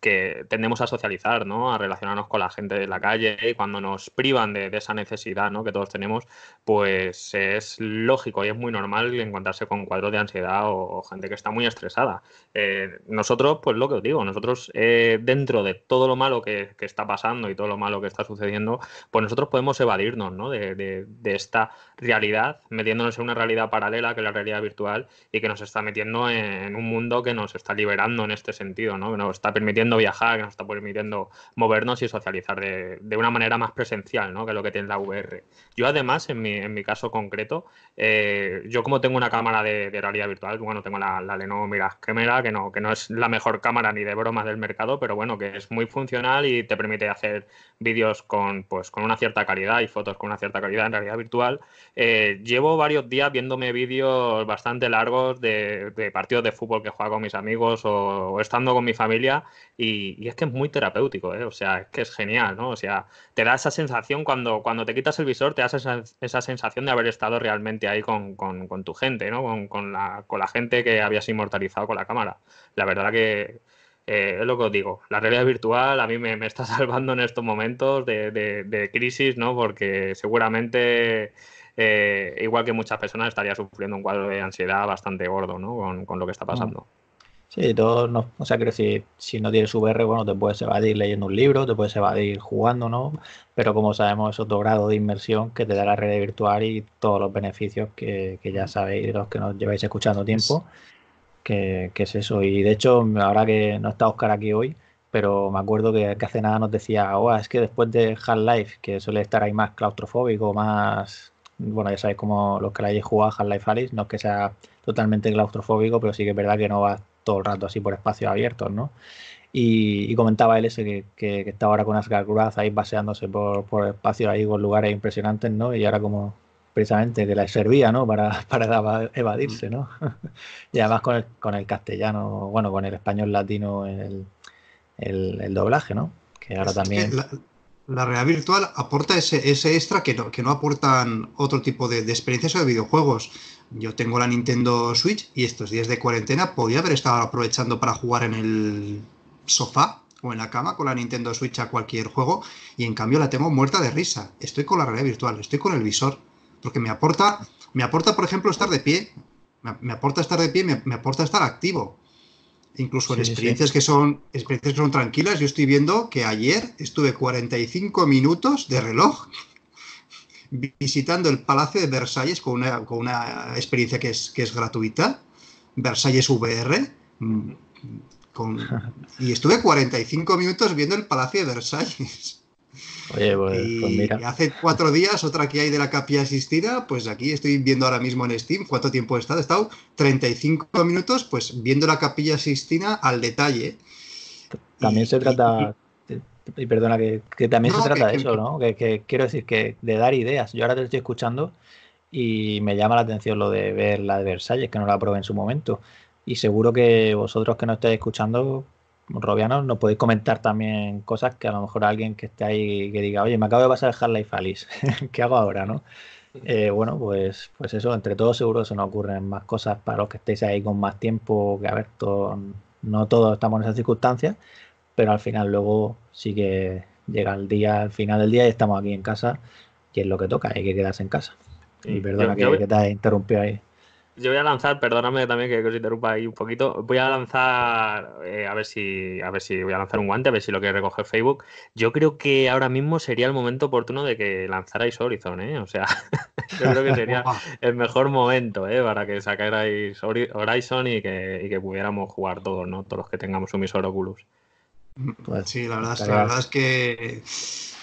[SPEAKER 3] que tendemos a socializar, ¿no? A relacionarnos con la gente de la calle y cuando nos privan de, esa necesidad, ¿no? Que todos tenemos, pues es lógico y es muy normal encontrarse con cuadros de ansiedad o, o gente que está está muy estresada. Eh, nosotros, pues lo que os digo, nosotros eh, dentro de todo lo malo que, está pasando y todo lo malo que está sucediendo, pues nosotros podemos evadirnos de, esta realidad, metiéndonos en una realidad paralela que es la realidad virtual y que nos está metiendo en, un mundo que nos está liberando en este sentido, ¿no? que nos está permitiendo viajar, que nos está permitiendo movernos y socializar de, una manera más presencial ¿no? que lo que tiene la VR. Yo además, en mi, caso concreto, eh, yo como tengo una cámara de, realidad virtual, bueno, tengo la no, mira, cámara que no, que no es la mejor cámara ni de broma del mercado, pero bueno, que es muy funcional y te permite hacer vídeos con, pues, con una cierta calidad y fotos con una cierta calidad en realidad virtual. Eh, llevo varios días viéndome vídeos bastante largos de, partidos de fútbol que juego con mis amigos o, estando con mi familia y, es que es muy terapéutico, eh, o sea, es que es genial, ¿no? O sea, te da esa sensación cuando, cuando te quitas el visor, te das esa, esa sensación de haber estado realmente ahí con, con, tu gente, ¿no? Con, con, la, con la gente que había inmortalizado con la cámara. La verdad que eh, es lo que os digo, la realidad virtual a mí me, está salvando en estos momentos de, crisis, ¿no? Porque seguramente... Eh, igual que muchas personas estaría sufriendo un cuadro de ansiedad bastante gordo, ¿no? Con, lo que está mm. pasando.
[SPEAKER 2] Sí, todo O sea, creo si, si no tienes VR, bueno, te puedes evadir leyendo un libro, te puedes evadir jugando, ¿no? Pero como sabemos, es otro grado de inmersión que te da la red virtual y todos los beneficios que, ya sabéis, los que nos lleváis escuchando tiempo que, es eso. Y de hecho, ahora que no está Oscar aquí hoy, pero me acuerdo que, hace nada nos decía, oh, es que después de Half-Life, que suele estar ahí más claustrofóbico, más... Bueno, ya sabéis como los que la hayáis jugado Half-Life Alice, no es que sea totalmente claustrofóbico, pero sí que es verdad que no va todo el rato así por espacios abiertos, ¿no? Y, comentaba él ese que, que, está ahora con Asgard Graz ahí paseándose por, por espacios ahí con lugares impresionantes, ¿no? Y ahora como precisamente que la servía ¿no? para, para evadirse, mm. ¿no? y además con el, con el castellano, bueno, con el español latino el, doblaje, ¿no? Que ahora también...
[SPEAKER 1] La, realidad virtual aporta ese, extra que no, que no aportan otro tipo de, de experiencias o de videojuegos. Yo tengo la Nintendo Switch y estos días de cuarentena podía haber estado aprovechando para jugar en el sofá o en la cama con la Nintendo Switch a cualquier juego y en cambio la tengo muerta de risa. Estoy con la realidad virtual, estoy con el visor porque me aporta, me aporta, por ejemplo, estar de pie, me, aporta estar de pie, me, aporta estar activo. Incluso en experiencias, que son, experiencias son tranquilas, yo estoy viendo que ayer estuve 45 minutos de reloj visitando el Palacio de Versalles con una, experiencia que es, que es gratuita, Versalles VR, mm, con, y estuve 45 minutos viendo el Palacio de Versalles.
[SPEAKER 2] Oye, pues, pues
[SPEAKER 1] Hace cuatro días, otra que hay de la Capilla asistida pues aquí estoy viendo ahora mismo en Steam cuánto tiempo he estado. He estado 35 minutos, pues viendo la Capilla Sistina al detalle.
[SPEAKER 2] También se trata,
[SPEAKER 1] y, perdona, que, también se trata de eso, ¿no?
[SPEAKER 2] Que, quiero decir que de dar ideas. Yo ahora te estoy escuchando y me llama la atención lo de ver la de Versalles, que no la probé en su momento. Y seguro que vosotros que no estáis escuchando, Robiano, nos podéis comentar también cosas que a lo mejor alguien que esté ahí que diga, oye, me acabo de pasar el Half-Life Alice, ¿qué hago ahora, no? Eh, bueno, pues, pues eso, entre todos seguro se nos ocurren más cosas para los que estéis ahí con más tiempo, que a ver, no todos estamos en esas circunstancias, pero al final luego sí que llega el día, al final del día y estamos aquí en casa, y es lo que toca, hay que quedarse en casa. Y perdona que, que te haya interrumpido ahí
[SPEAKER 3] yo voy a lanzar, perdóname también que, os interrumpa ahí un poquito. Voy a lanzar, eh, a ver si, a ver si voy a lanzar un guante, a ver si lo que recoge Facebook. Yo creo que ahora mismo sería el momento oportuno de que lanzarais Horizon, ¿eh? O sea, yo creo que sería el mejor momento, ¿eh? Para que sacarais Horizon y que, pudiéramos jugar todos, ¿no? Todos los que tengamos un Oculus. Pues, sí, la verdad es
[SPEAKER 1] que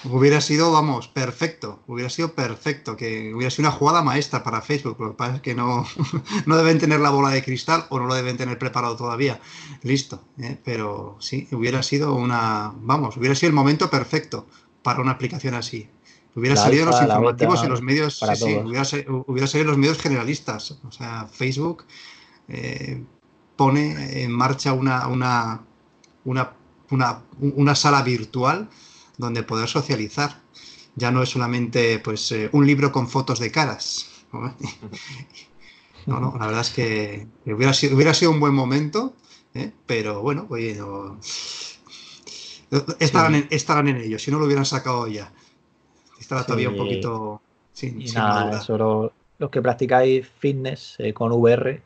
[SPEAKER 1] Hubiera sido, vamos, perfecto. Hubiera sido perfecto. Que hubiera sido una jugada maestra para Facebook. Lo que pasa es que no, deben tener la bola de cristal o no lo deben tener preparado todavía. Listo. ¿eh? Pero sí, hubiera sido una. Vamos, hubiera sido el momento perfecto para una aplicación así. Hubiera salido en los informativos y los medios. Sí, hubiera, salido los medios generalistas. O sea, Facebook eh, pone en marcha una, una, una, una, una sala virtual donde poder socializar. Ya no es solamente pues, eh, un libro con fotos de caras. No, no, la verdad es que hubiera sido, hubiera sido un buen momento, ¿eh? pero bueno, oye, estaban estarán, en, ello, si no lo hubieran sacado ya. Estará todavía un poquito sin, nada,
[SPEAKER 2] solo los
[SPEAKER 1] que practicáis fitness eh,
[SPEAKER 2] con VR,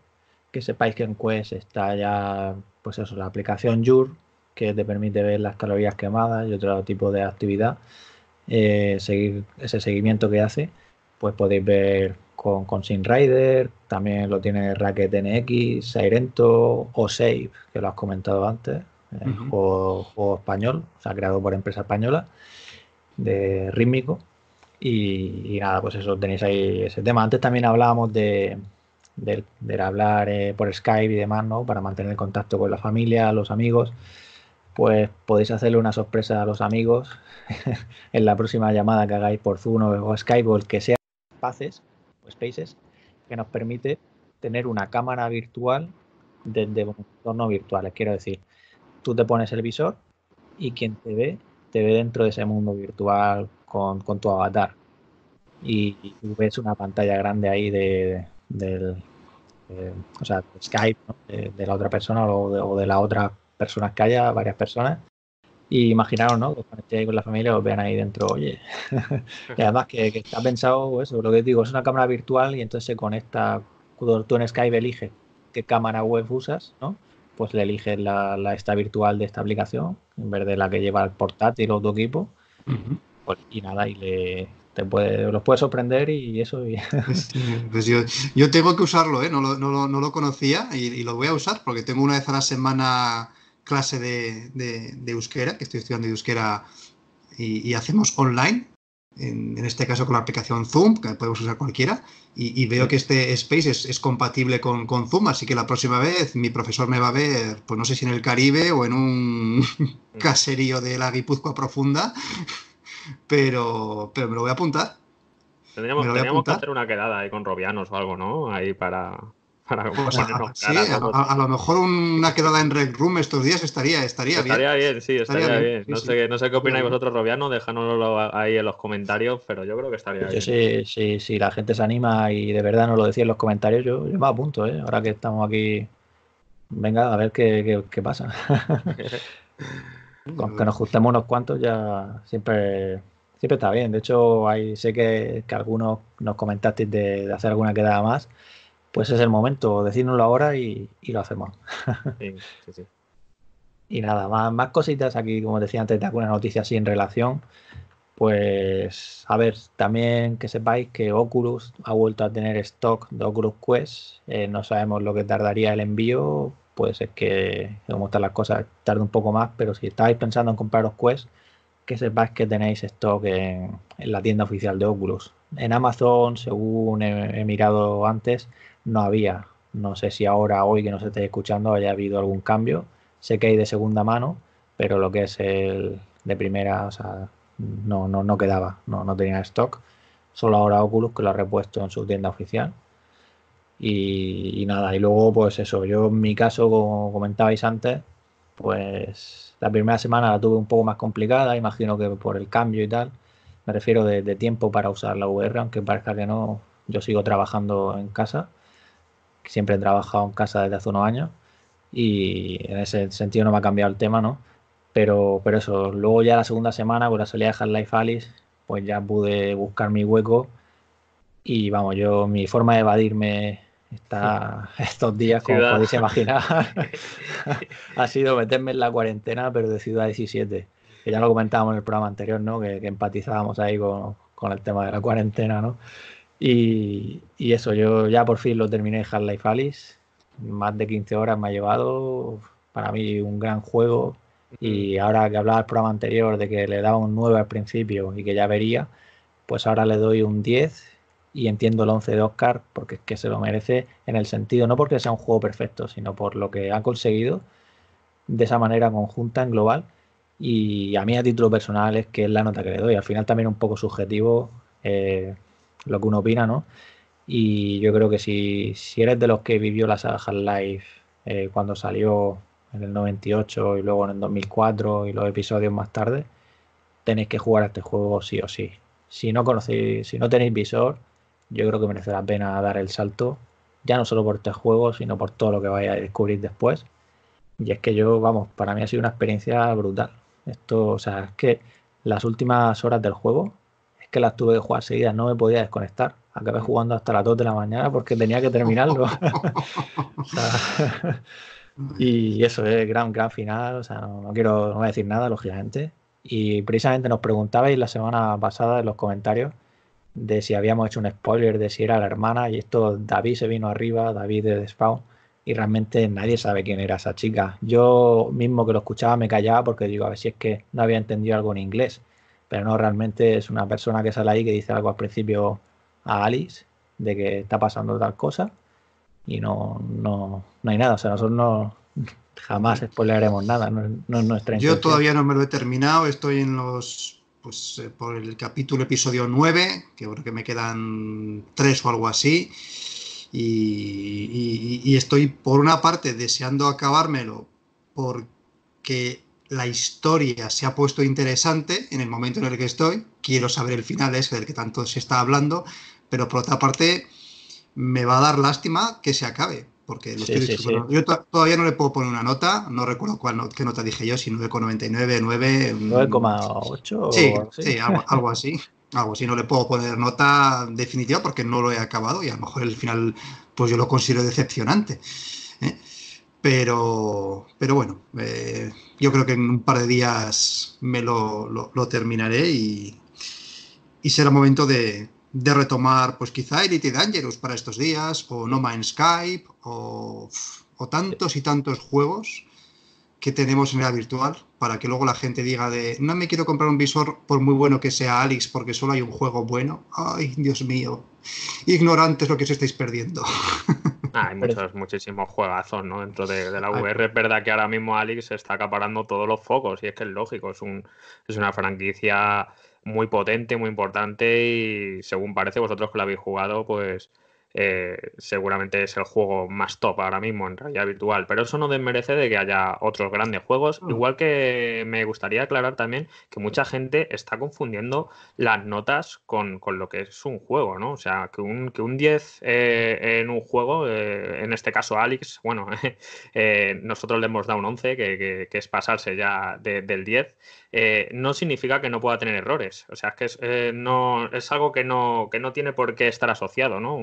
[SPEAKER 2] que sepáis que en Quest está ya, pues eso, la aplicación Jure, que te permite ver las calorías quemadas y otro tipo de actividad, eh, seguir ese seguimiento que hace, pues podéis ver con, con SimRider, también lo tiene Racket NX, Sirento o Save, que lo has comentado antes, eh, juego, español, o sea, creado por empresa española, de rítmico. Y, nada, pues eso, tenéis ahí ese tema. Antes también hablábamos de, hablar eh, por Skype y demás, ¿no? Para mantener contacto con la familia, los amigos pues podéis hacerle una sorpresa a los amigos en la próxima llamada que hagáis por Zoom o Skype o el que sea Spaces, Spaces, que nos permite tener una cámara virtual desde un entorno virtual. Quiero decir, tú te pones el visor y quien te ve, te ve dentro de ese mundo virtual con, tu avatar. Y, ves una pantalla grande ahí de, o sea, Skype, de, la otra persona o de, o de la otra personas que haya, varias personas. Y imaginaros, ¿no? Que con la familia os vean ahí dentro, oye. y además que, está pensado pues, eso, lo que digo, es una cámara virtual y entonces se conecta, cuando tú en Skype eliges qué cámara web usas, ¿no? Pues le eliges la, esta virtual de esta aplicación, en vez de la que lleva el portátil o tu equipo. Pues, y nada, y le, puede, los puede sorprender y eso. Pues yo,
[SPEAKER 1] yo, tengo que usarlo, ¿eh? no, lo, no, lo, conocía y, lo voy a usar porque tengo una vez a la semana clase de, de, euskera, que estoy estudiando de euskera y, hacemos online, en, este caso con la aplicación Zoom, que podemos usar cualquiera, y, veo que este Space es, compatible con, con, Zoom, así que la próxima vez mi profesor me va a ver, pues no sé si en el Caribe o en un caserío de la Guipúzcoa profunda, pero, pero me lo voy a apuntar.
[SPEAKER 3] Tendríamos, que hacer una quedada ahí con Robianos o algo, ¿no? Ahí para, para o sí, a,
[SPEAKER 1] lo mejor una quedada en Red Room estos días estaría, estaría, estaría bien. sí, estaría, bien. No, sé, Qué, no sé qué opináis
[SPEAKER 3] vosotros, Robiano, déjanoslo ahí en los comentarios, pero yo creo que estaría bien.
[SPEAKER 2] Sí, sí, la gente se anima y de verdad nos lo decía en los comentarios, yo, me apunto, ¿eh? ahora que estamos aquí, venga, a ver qué, qué, pasa. Con que nos ajustemos unos cuantos ya siempre siempre está bien. De hecho, hay, sé que, que algunos nos comentasteis de hacer alguna quedada más pues es el momento, decírnoslo ahora y, lo hacemos. Y nada, más, más cositas aquí, como decía antes, de alguna noticia así en relación. Pues, a ver, también que sepáis que Oculus ha vuelto a tener stock de Oculus Quest. Eh, no sabemos lo que tardaría el envío. pues es que, como están las cosas, tarde un poco más. Pero si estáis pensando en compraros Quest, que sepáis que tenéis stock en, la tienda oficial de Oculus. En Amazon, según he mirado antes, no había. No sé si ahora, hoy que nos estéis escuchando, haya habido algún cambio. Sé que hay de segunda mano, pero lo que es el de primera, o sea, no, no, quedaba, no, tenía stock. Solo ahora Oculus que lo ha repuesto en su tienda oficial. Y, nada, y luego pues eso, yo en mi caso, como comentabais antes, pues la primera semana la tuve un poco más complicada, imagino que por el cambio y tal, me refiero de, de tiempo para usar la VR, aunque parezca que no, yo sigo trabajando en casa siempre he trabajado en casa desde hace unos años y en ese sentido no me ha cambiado el tema, ¿no? Pero, pero eso, luego ya la segunda semana con pues la salida de Half-Life Alice, pues ya pude buscar mi hueco y vamos, yo mi forma de evadirme está estos días, como podéis imaginar, ha sido meterme en la cuarentena, pero de Ciudad 17, que ya lo comentábamos en el programa anterior, ¿no? Que, empatizábamos ahí con, con el tema de la cuarentena, ¿no? Y, eso, yo ya por fin lo terminé Half-Life Alice. Más de 15 horas me ha llevado. Para mí, un gran juego. Y ahora que hablaba el programa anterior de que le daba un 9 al principio y que ya vería, pues ahora le doy un 10 y entiendo el 11 de Oscar porque es que se lo merece en el sentido, no porque sea un juego perfecto, sino por lo que ha conseguido de esa manera conjunta en global. Y a mí a título personal es que es la nota que le doy. Al final también un poco subjetivo. Eh, lo que uno opina, ¿no? Y yo creo que si, si eres de los que vivió la saga Half-Life eh, cuando salió en el 98 y luego en el 2004 y los episodios más tarde, tenéis que jugar a este juego sí o sí. Si no conocéis, si no tenéis visor, yo creo que merece la pena dar el salto, ya no solo por este juego, sino por todo lo que vais a descubrir después. Y es que yo, vamos, para mí ha sido una experiencia brutal. Esto, o sea, es que las últimas horas del juego que las tuve que jugar seguidas, no me podía desconectar. Acabé mm. jugando hasta las 2 de la mañana porque tenía que terminarlo. y eso es gran, gran final. O sea, no, quiero no decir nada, lógicamente. Y precisamente nos preguntabais la semana pasada en los comentarios de si habíamos hecho un spoiler, de si era la hermana. Y esto, David se vino arriba, David de Spawn. Y realmente nadie sabe quién era esa chica. Yo mismo que lo escuchaba me callaba porque digo, a ver si es que no había entendido algo en inglés pero no, realmente es una persona que sale ahí que dice algo al principio a Alice de que está pasando tal cosa y no, no, hay nada, o sea, nosotros no jamás spoileremos nada, no, no
[SPEAKER 1] es Yo todavía no me lo he terminado, estoy en los pues eh, por el capítulo episodio 9, que creo que me quedan tres o algo así. Y, y, estoy por una parte deseando acabármelo porque la historia se ha puesto interesante en el momento en el que estoy. Quiero saber el final ese del que tanto se está hablando, pero por otra parte me va a dar lástima que se acabe, porque Yo todavía no le puedo poner una nota, no recuerdo cuál qué nota dije yo, si 9,99, 9... 9,8 o así. Sí, algo, así. Algo así, no le puedo poner nota definitiva porque no lo he acabado y a lo mejor el final pues yo lo considero decepcionante. ¿eh? Pero, pero bueno, eh, yo creo que en un par de días me lo, terminaré y, será momento de, retomar, pues quizá Elite Dangerous para estos días, o No Man's Skype, o, o tantos y tantos juegos que tenemos en la virtual para que luego la gente diga de no me quiero comprar un visor por muy bueno que sea Alex porque solo hay un juego bueno. Ay, Dios mío. Ignorantes lo que os estáis perdiendo.
[SPEAKER 3] hay muchos, muchísimos juegazos, ¿no? Dentro de, la VR es verdad que ahora mismo Alex está acaparando todos los focos y es que es lógico, es, un, es una franquicia muy potente, muy importante y según parece vosotros que la habéis jugado, pues eh, seguramente es el juego más top ahora mismo en realidad virtual, pero eso no desmerece de que haya otros grandes juegos, mm. igual que me gustaría aclarar también que mucha gente está confundiendo las notas con, lo que es un juego, ¿no? O sea, que un, que un 10 eh, en un juego, eh, en este caso Alex, bueno, nosotros le hemos dado un 11, que, que, es pasarse ya del 10, no significa que no pueda tener errores, o sea, es que es, no, es algo que no, que no tiene por qué estar asociado, ¿no?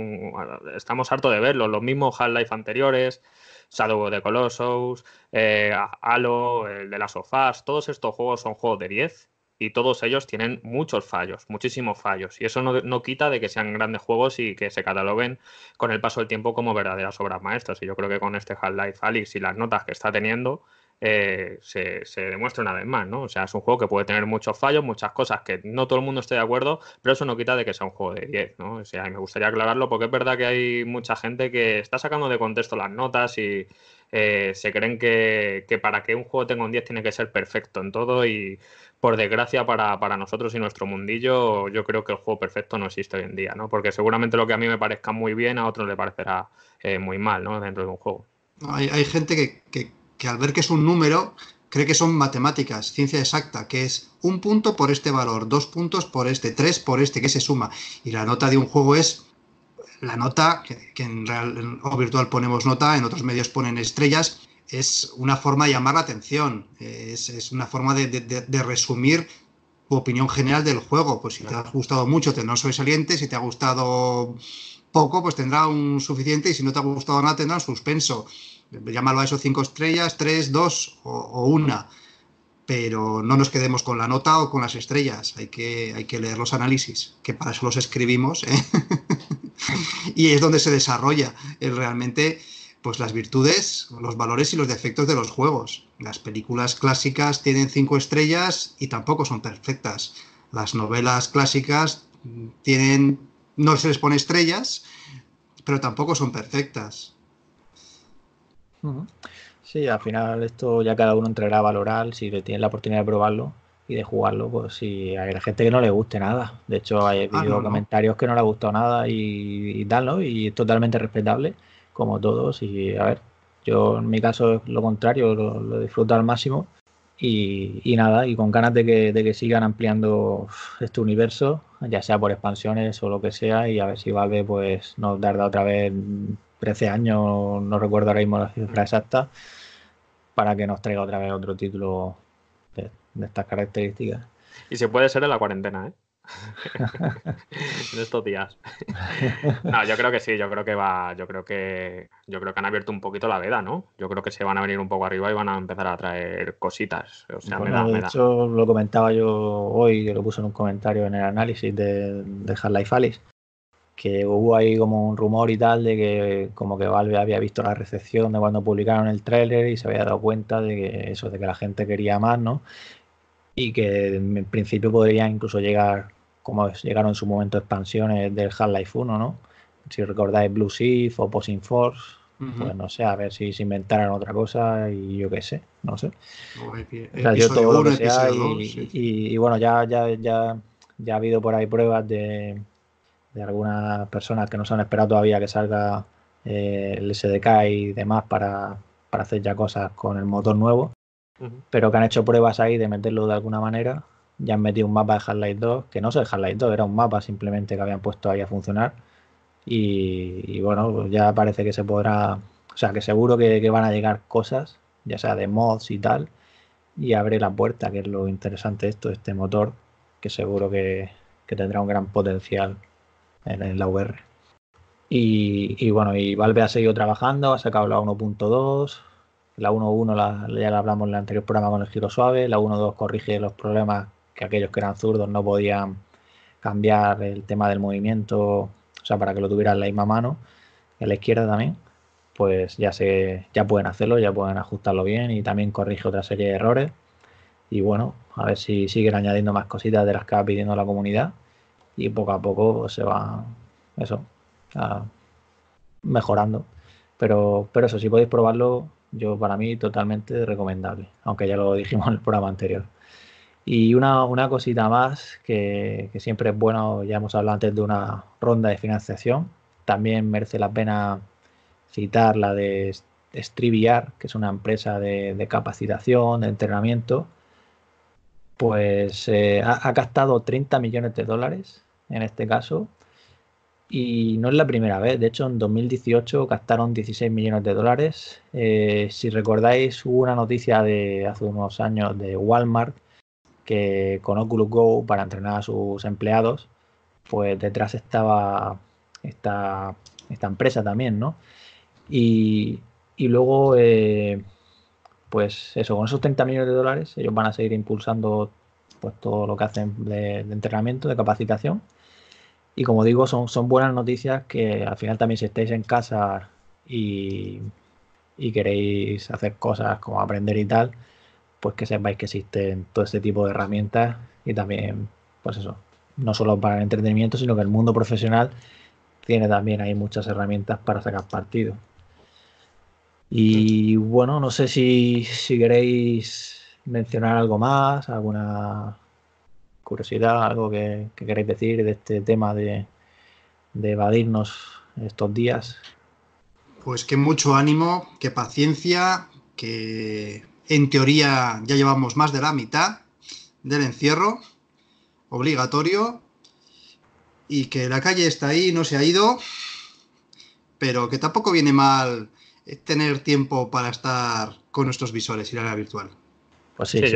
[SPEAKER 3] estamos harto de verlo, los mismos Half-Life anteriores, Shadow of the Colossus, eh, Halo, el de las sofás, todos estos juegos son juegos de 10 y todos ellos tienen muchos fallos, muchísimos fallos. Y eso no, no, quita de que sean grandes juegos y que se cataloguen con el paso del tiempo como verdaderas obras maestras. Y yo creo que con este Half-Life Alyx y las notas que está teniendo, eh, se, demuestra una vez más, ¿no? O sea, es un juego que puede tener muchos fallos, muchas cosas que no todo el mundo esté de acuerdo, pero eso no quita de que sea un juego de 10, ¿no? O sea, me gustaría aclararlo porque es verdad que hay mucha gente que está sacando de contexto las notas y eh, se creen que, para que un juego tenga un 10 tiene que ser perfecto en todo y por desgracia para, nosotros y nuestro mundillo, yo creo que el juego perfecto no existe hoy en día, ¿no? Porque seguramente lo que a mí me parezca muy bien, a otros le parecerá eh, muy mal, ¿no? Dentro de un juego.
[SPEAKER 1] Hay, gente que que al ver que es un número, cree que son matemáticas, ciencia exacta, que es un punto por este valor, dos puntos por este, tres por este, que se suma. Y la nota de un juego es la nota, que, en real o virtual ponemos nota, en otros medios ponen estrellas, es una forma de llamar la atención, es, una forma de, de, resumir tu opinión general del juego. Pues si te ha gustado mucho, tendrá un sobresaliente, si te ha gustado poco, pues tendrá un suficiente, y si no te ha gustado nada, tendrá un suspenso llámalo a eso cinco estrellas, tres, dos o, una. Pero no nos quedemos con la nota o con las estrellas. Hay que, hay que leer los análisis, que para eso los escribimos. ¿eh? y es donde se desarrolla eh, realmente pues las virtudes, los valores y los defectos de los juegos. Las películas clásicas tienen cinco estrellas y tampoco son perfectas. Las novelas clásicas tienen, no se les pone estrellas, pero tampoco son perfectas
[SPEAKER 2] Sí, al final esto ya cada uno entrará a valorar si le tiene la oportunidad de probarlo y de jugarlo, pues si hay gente que no le guste nada. De hecho, hay ah, comentarios que no le ha gustado nada y, darlo Y es totalmente respetable, como todos. Y a ver, yo en mi caso es lo contrario, lo, disfruto al máximo. Y, nada, y con ganas de que, sigan ampliando este universo, ya sea por expansiones o lo que sea, y a ver si vale pues nos tarda otra vez 13 años, no recuerdo ahora mismo la cifra exacta, para que nos traiga otra vez otro título de, estas características.
[SPEAKER 3] Y se puede ser en la cuarentena, ¿eh? en estos días. no, yo creo que sí, yo creo que va, yo creo que yo creo que han abierto un poquito la veda, ¿no? Yo creo que se van a venir un poco arriba y van a empezar a traer cositas. O
[SPEAKER 2] lo comentaba yo hoy, que lo puse en un comentario en el análisis de, de Half-Life Alice, que hubo ahí como un rumor y tal de que como que Valve había visto la recepción de cuando publicaron el tráiler y se había dado cuenta de que eso, de que la gente quería más, ¿no? Y que en principio podría incluso llegar, como llegaron en su momento expansiones del Half-Life 1, ¿no? Si recordáis Blue Shift o Posing Force, pues no sé, a ver si se inventaran otra cosa y yo qué sé, no sé. yo todo lo y, y bueno, ya, ya, ya, ya ha habido por ahí pruebas de de algunas personas que no se han esperado todavía que salga eh, el SDK y demás para, hacer ya cosas con el motor nuevo, pero que han hecho pruebas ahí de meterlo de alguna manera. Ya han metido un mapa de half 2, que no es el half 2, era un mapa simplemente que habían puesto ahí a funcionar. Y, bueno, pues ya parece que se podrá, o sea, que seguro que, van a llegar cosas, ya sea de mods y tal, y abre la puerta, que es lo interesante de esto, este motor, que seguro que, que tendrá un gran potencial en, la VR. Y, bueno, y Valve ha seguido trabajando, ha sacado la 1.2, la 1.1 ya la hablamos en el anterior programa con el giro suave, la 1.2 corrige los problemas que aquellos que eran zurdos no podían cambiar el tema del movimiento, o sea, para que lo tuvieran la misma mano, en la izquierda también, pues ya, se, ya pueden hacerlo, ya pueden ajustarlo bien y también corrige otra serie de errores. Y bueno, a ver si siguen añadiendo más cositas de las que va pidiendo la comunidad y poco a poco se va eso mejorando. Pero, pero eso, si podéis probarlo, yo para mí totalmente recomendable, aunque ya lo dijimos en el programa anterior. Y una, una cosita más que, siempre es bueno, ya hemos hablado antes de una ronda de financiación, también merece la pena citar la de Striviar, que es una empresa de, de capacitación, de entrenamiento, pues eh, ha, gastado 30 millones de dólares en este caso. Y no es la primera vez, de hecho en 2018 gastaron 16 millones de dólares. Eh, si recordáis, hubo una noticia de hace unos años de Walmart que con Oculus Go para entrenar a sus empleados, pues detrás estaba esta, empresa también, ¿no? Y, luego eh, pues eso, con esos 30 millones de dólares ellos van a seguir impulsando pues todo lo que hacen de, entrenamiento, de capacitación. Y como digo, son, son, buenas noticias que al final también si estáis en casa y, y, queréis hacer cosas como aprender y tal, pues que sepáis que existen todo este tipo de herramientas y también, pues eso, no solo para el entretenimiento, sino que el mundo profesional tiene también ahí muchas herramientas para sacar partido. Y bueno, no sé si, si queréis mencionar algo más, alguna curiosidad, algo que, que queréis decir de este tema de, de evadirnos estos días.
[SPEAKER 1] Pues que mucho ánimo, que paciencia, que en teoría ya llevamos más de la mitad del encierro obligatorio y que la calle está ahí, no se ha ido, pero que tampoco viene mal tener tiempo para estar con nuestros visuales y la virtual. Pues sí, Sí,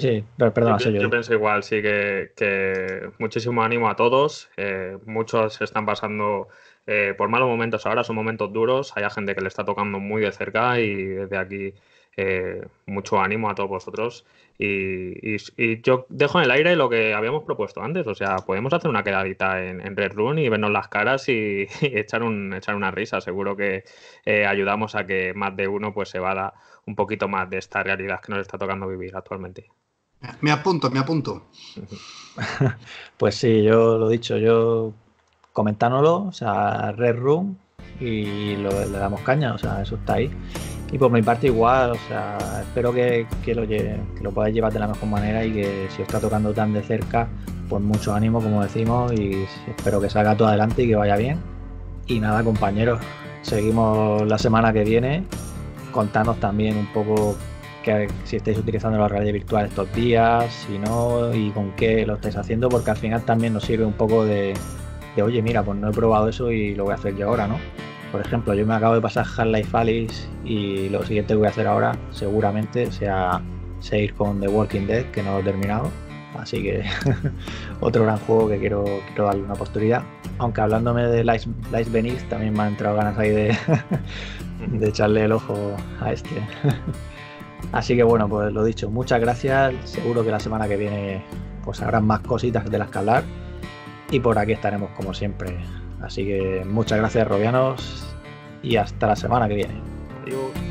[SPEAKER 3] sí, perdón, yo, yo, pienso igual, sí, que, muchísimo ánimo a todos. Eh, muchos están pasando eh, por malos momentos ahora, son momentos duros. Hay gente que le está tocando muy de cerca y desde aquí eh, mucho ánimo a todos vosotros. Y, yo dejo en el aire lo que habíamos propuesto antes. O sea, podemos hacer una quedadita en, Red Room y vernos las caras y, echar, un, echar una risa. Seguro que eh, ayudamos a que más de uno pues se vada un poquito más de esta realidad que nos está tocando vivir actualmente.
[SPEAKER 1] Me apunto, me apunto. pues sí, yo
[SPEAKER 2] lo he dicho, yo comentándolo, o sea, Red Room y le damos caña, o sea, eso está ahí. Y por mi parte igual, o sea, espero que, lo, lo podáis llevar de la mejor manera y que si os está tocando tan de cerca, pues mucho ánimo, como decimos, y espero que salga todo adelante y que vaya bien. Y nada, compañeros, seguimos la semana que viene. Contadnos también un poco que, si estáis utilizando la realidad virtuales estos días, si no, y con qué lo estáis haciendo, porque al final también nos sirve un poco de, de oye, mira, pues no he probado eso y lo voy a hacer yo ahora, ¿no? Por ejemplo, yo me acabo de pasar Half-Life Alice y lo siguiente que voy a hacer ahora seguramente sea seguir con The Walking Dead, que no lo he terminado. Así que otro gran juego que quiero, darle una oportunidad. Aunque hablándome de Lice, Venice, también me han entrado ganas ahí de, de echarle el ojo a este. Así que bueno, pues lo dicho, muchas gracias. Seguro que la semana que viene pues habrán más cositas de las que hablar. Y por aquí estaremos como siempre. Así que muchas gracias, Robianos, y hasta la semana que viene. Adiós.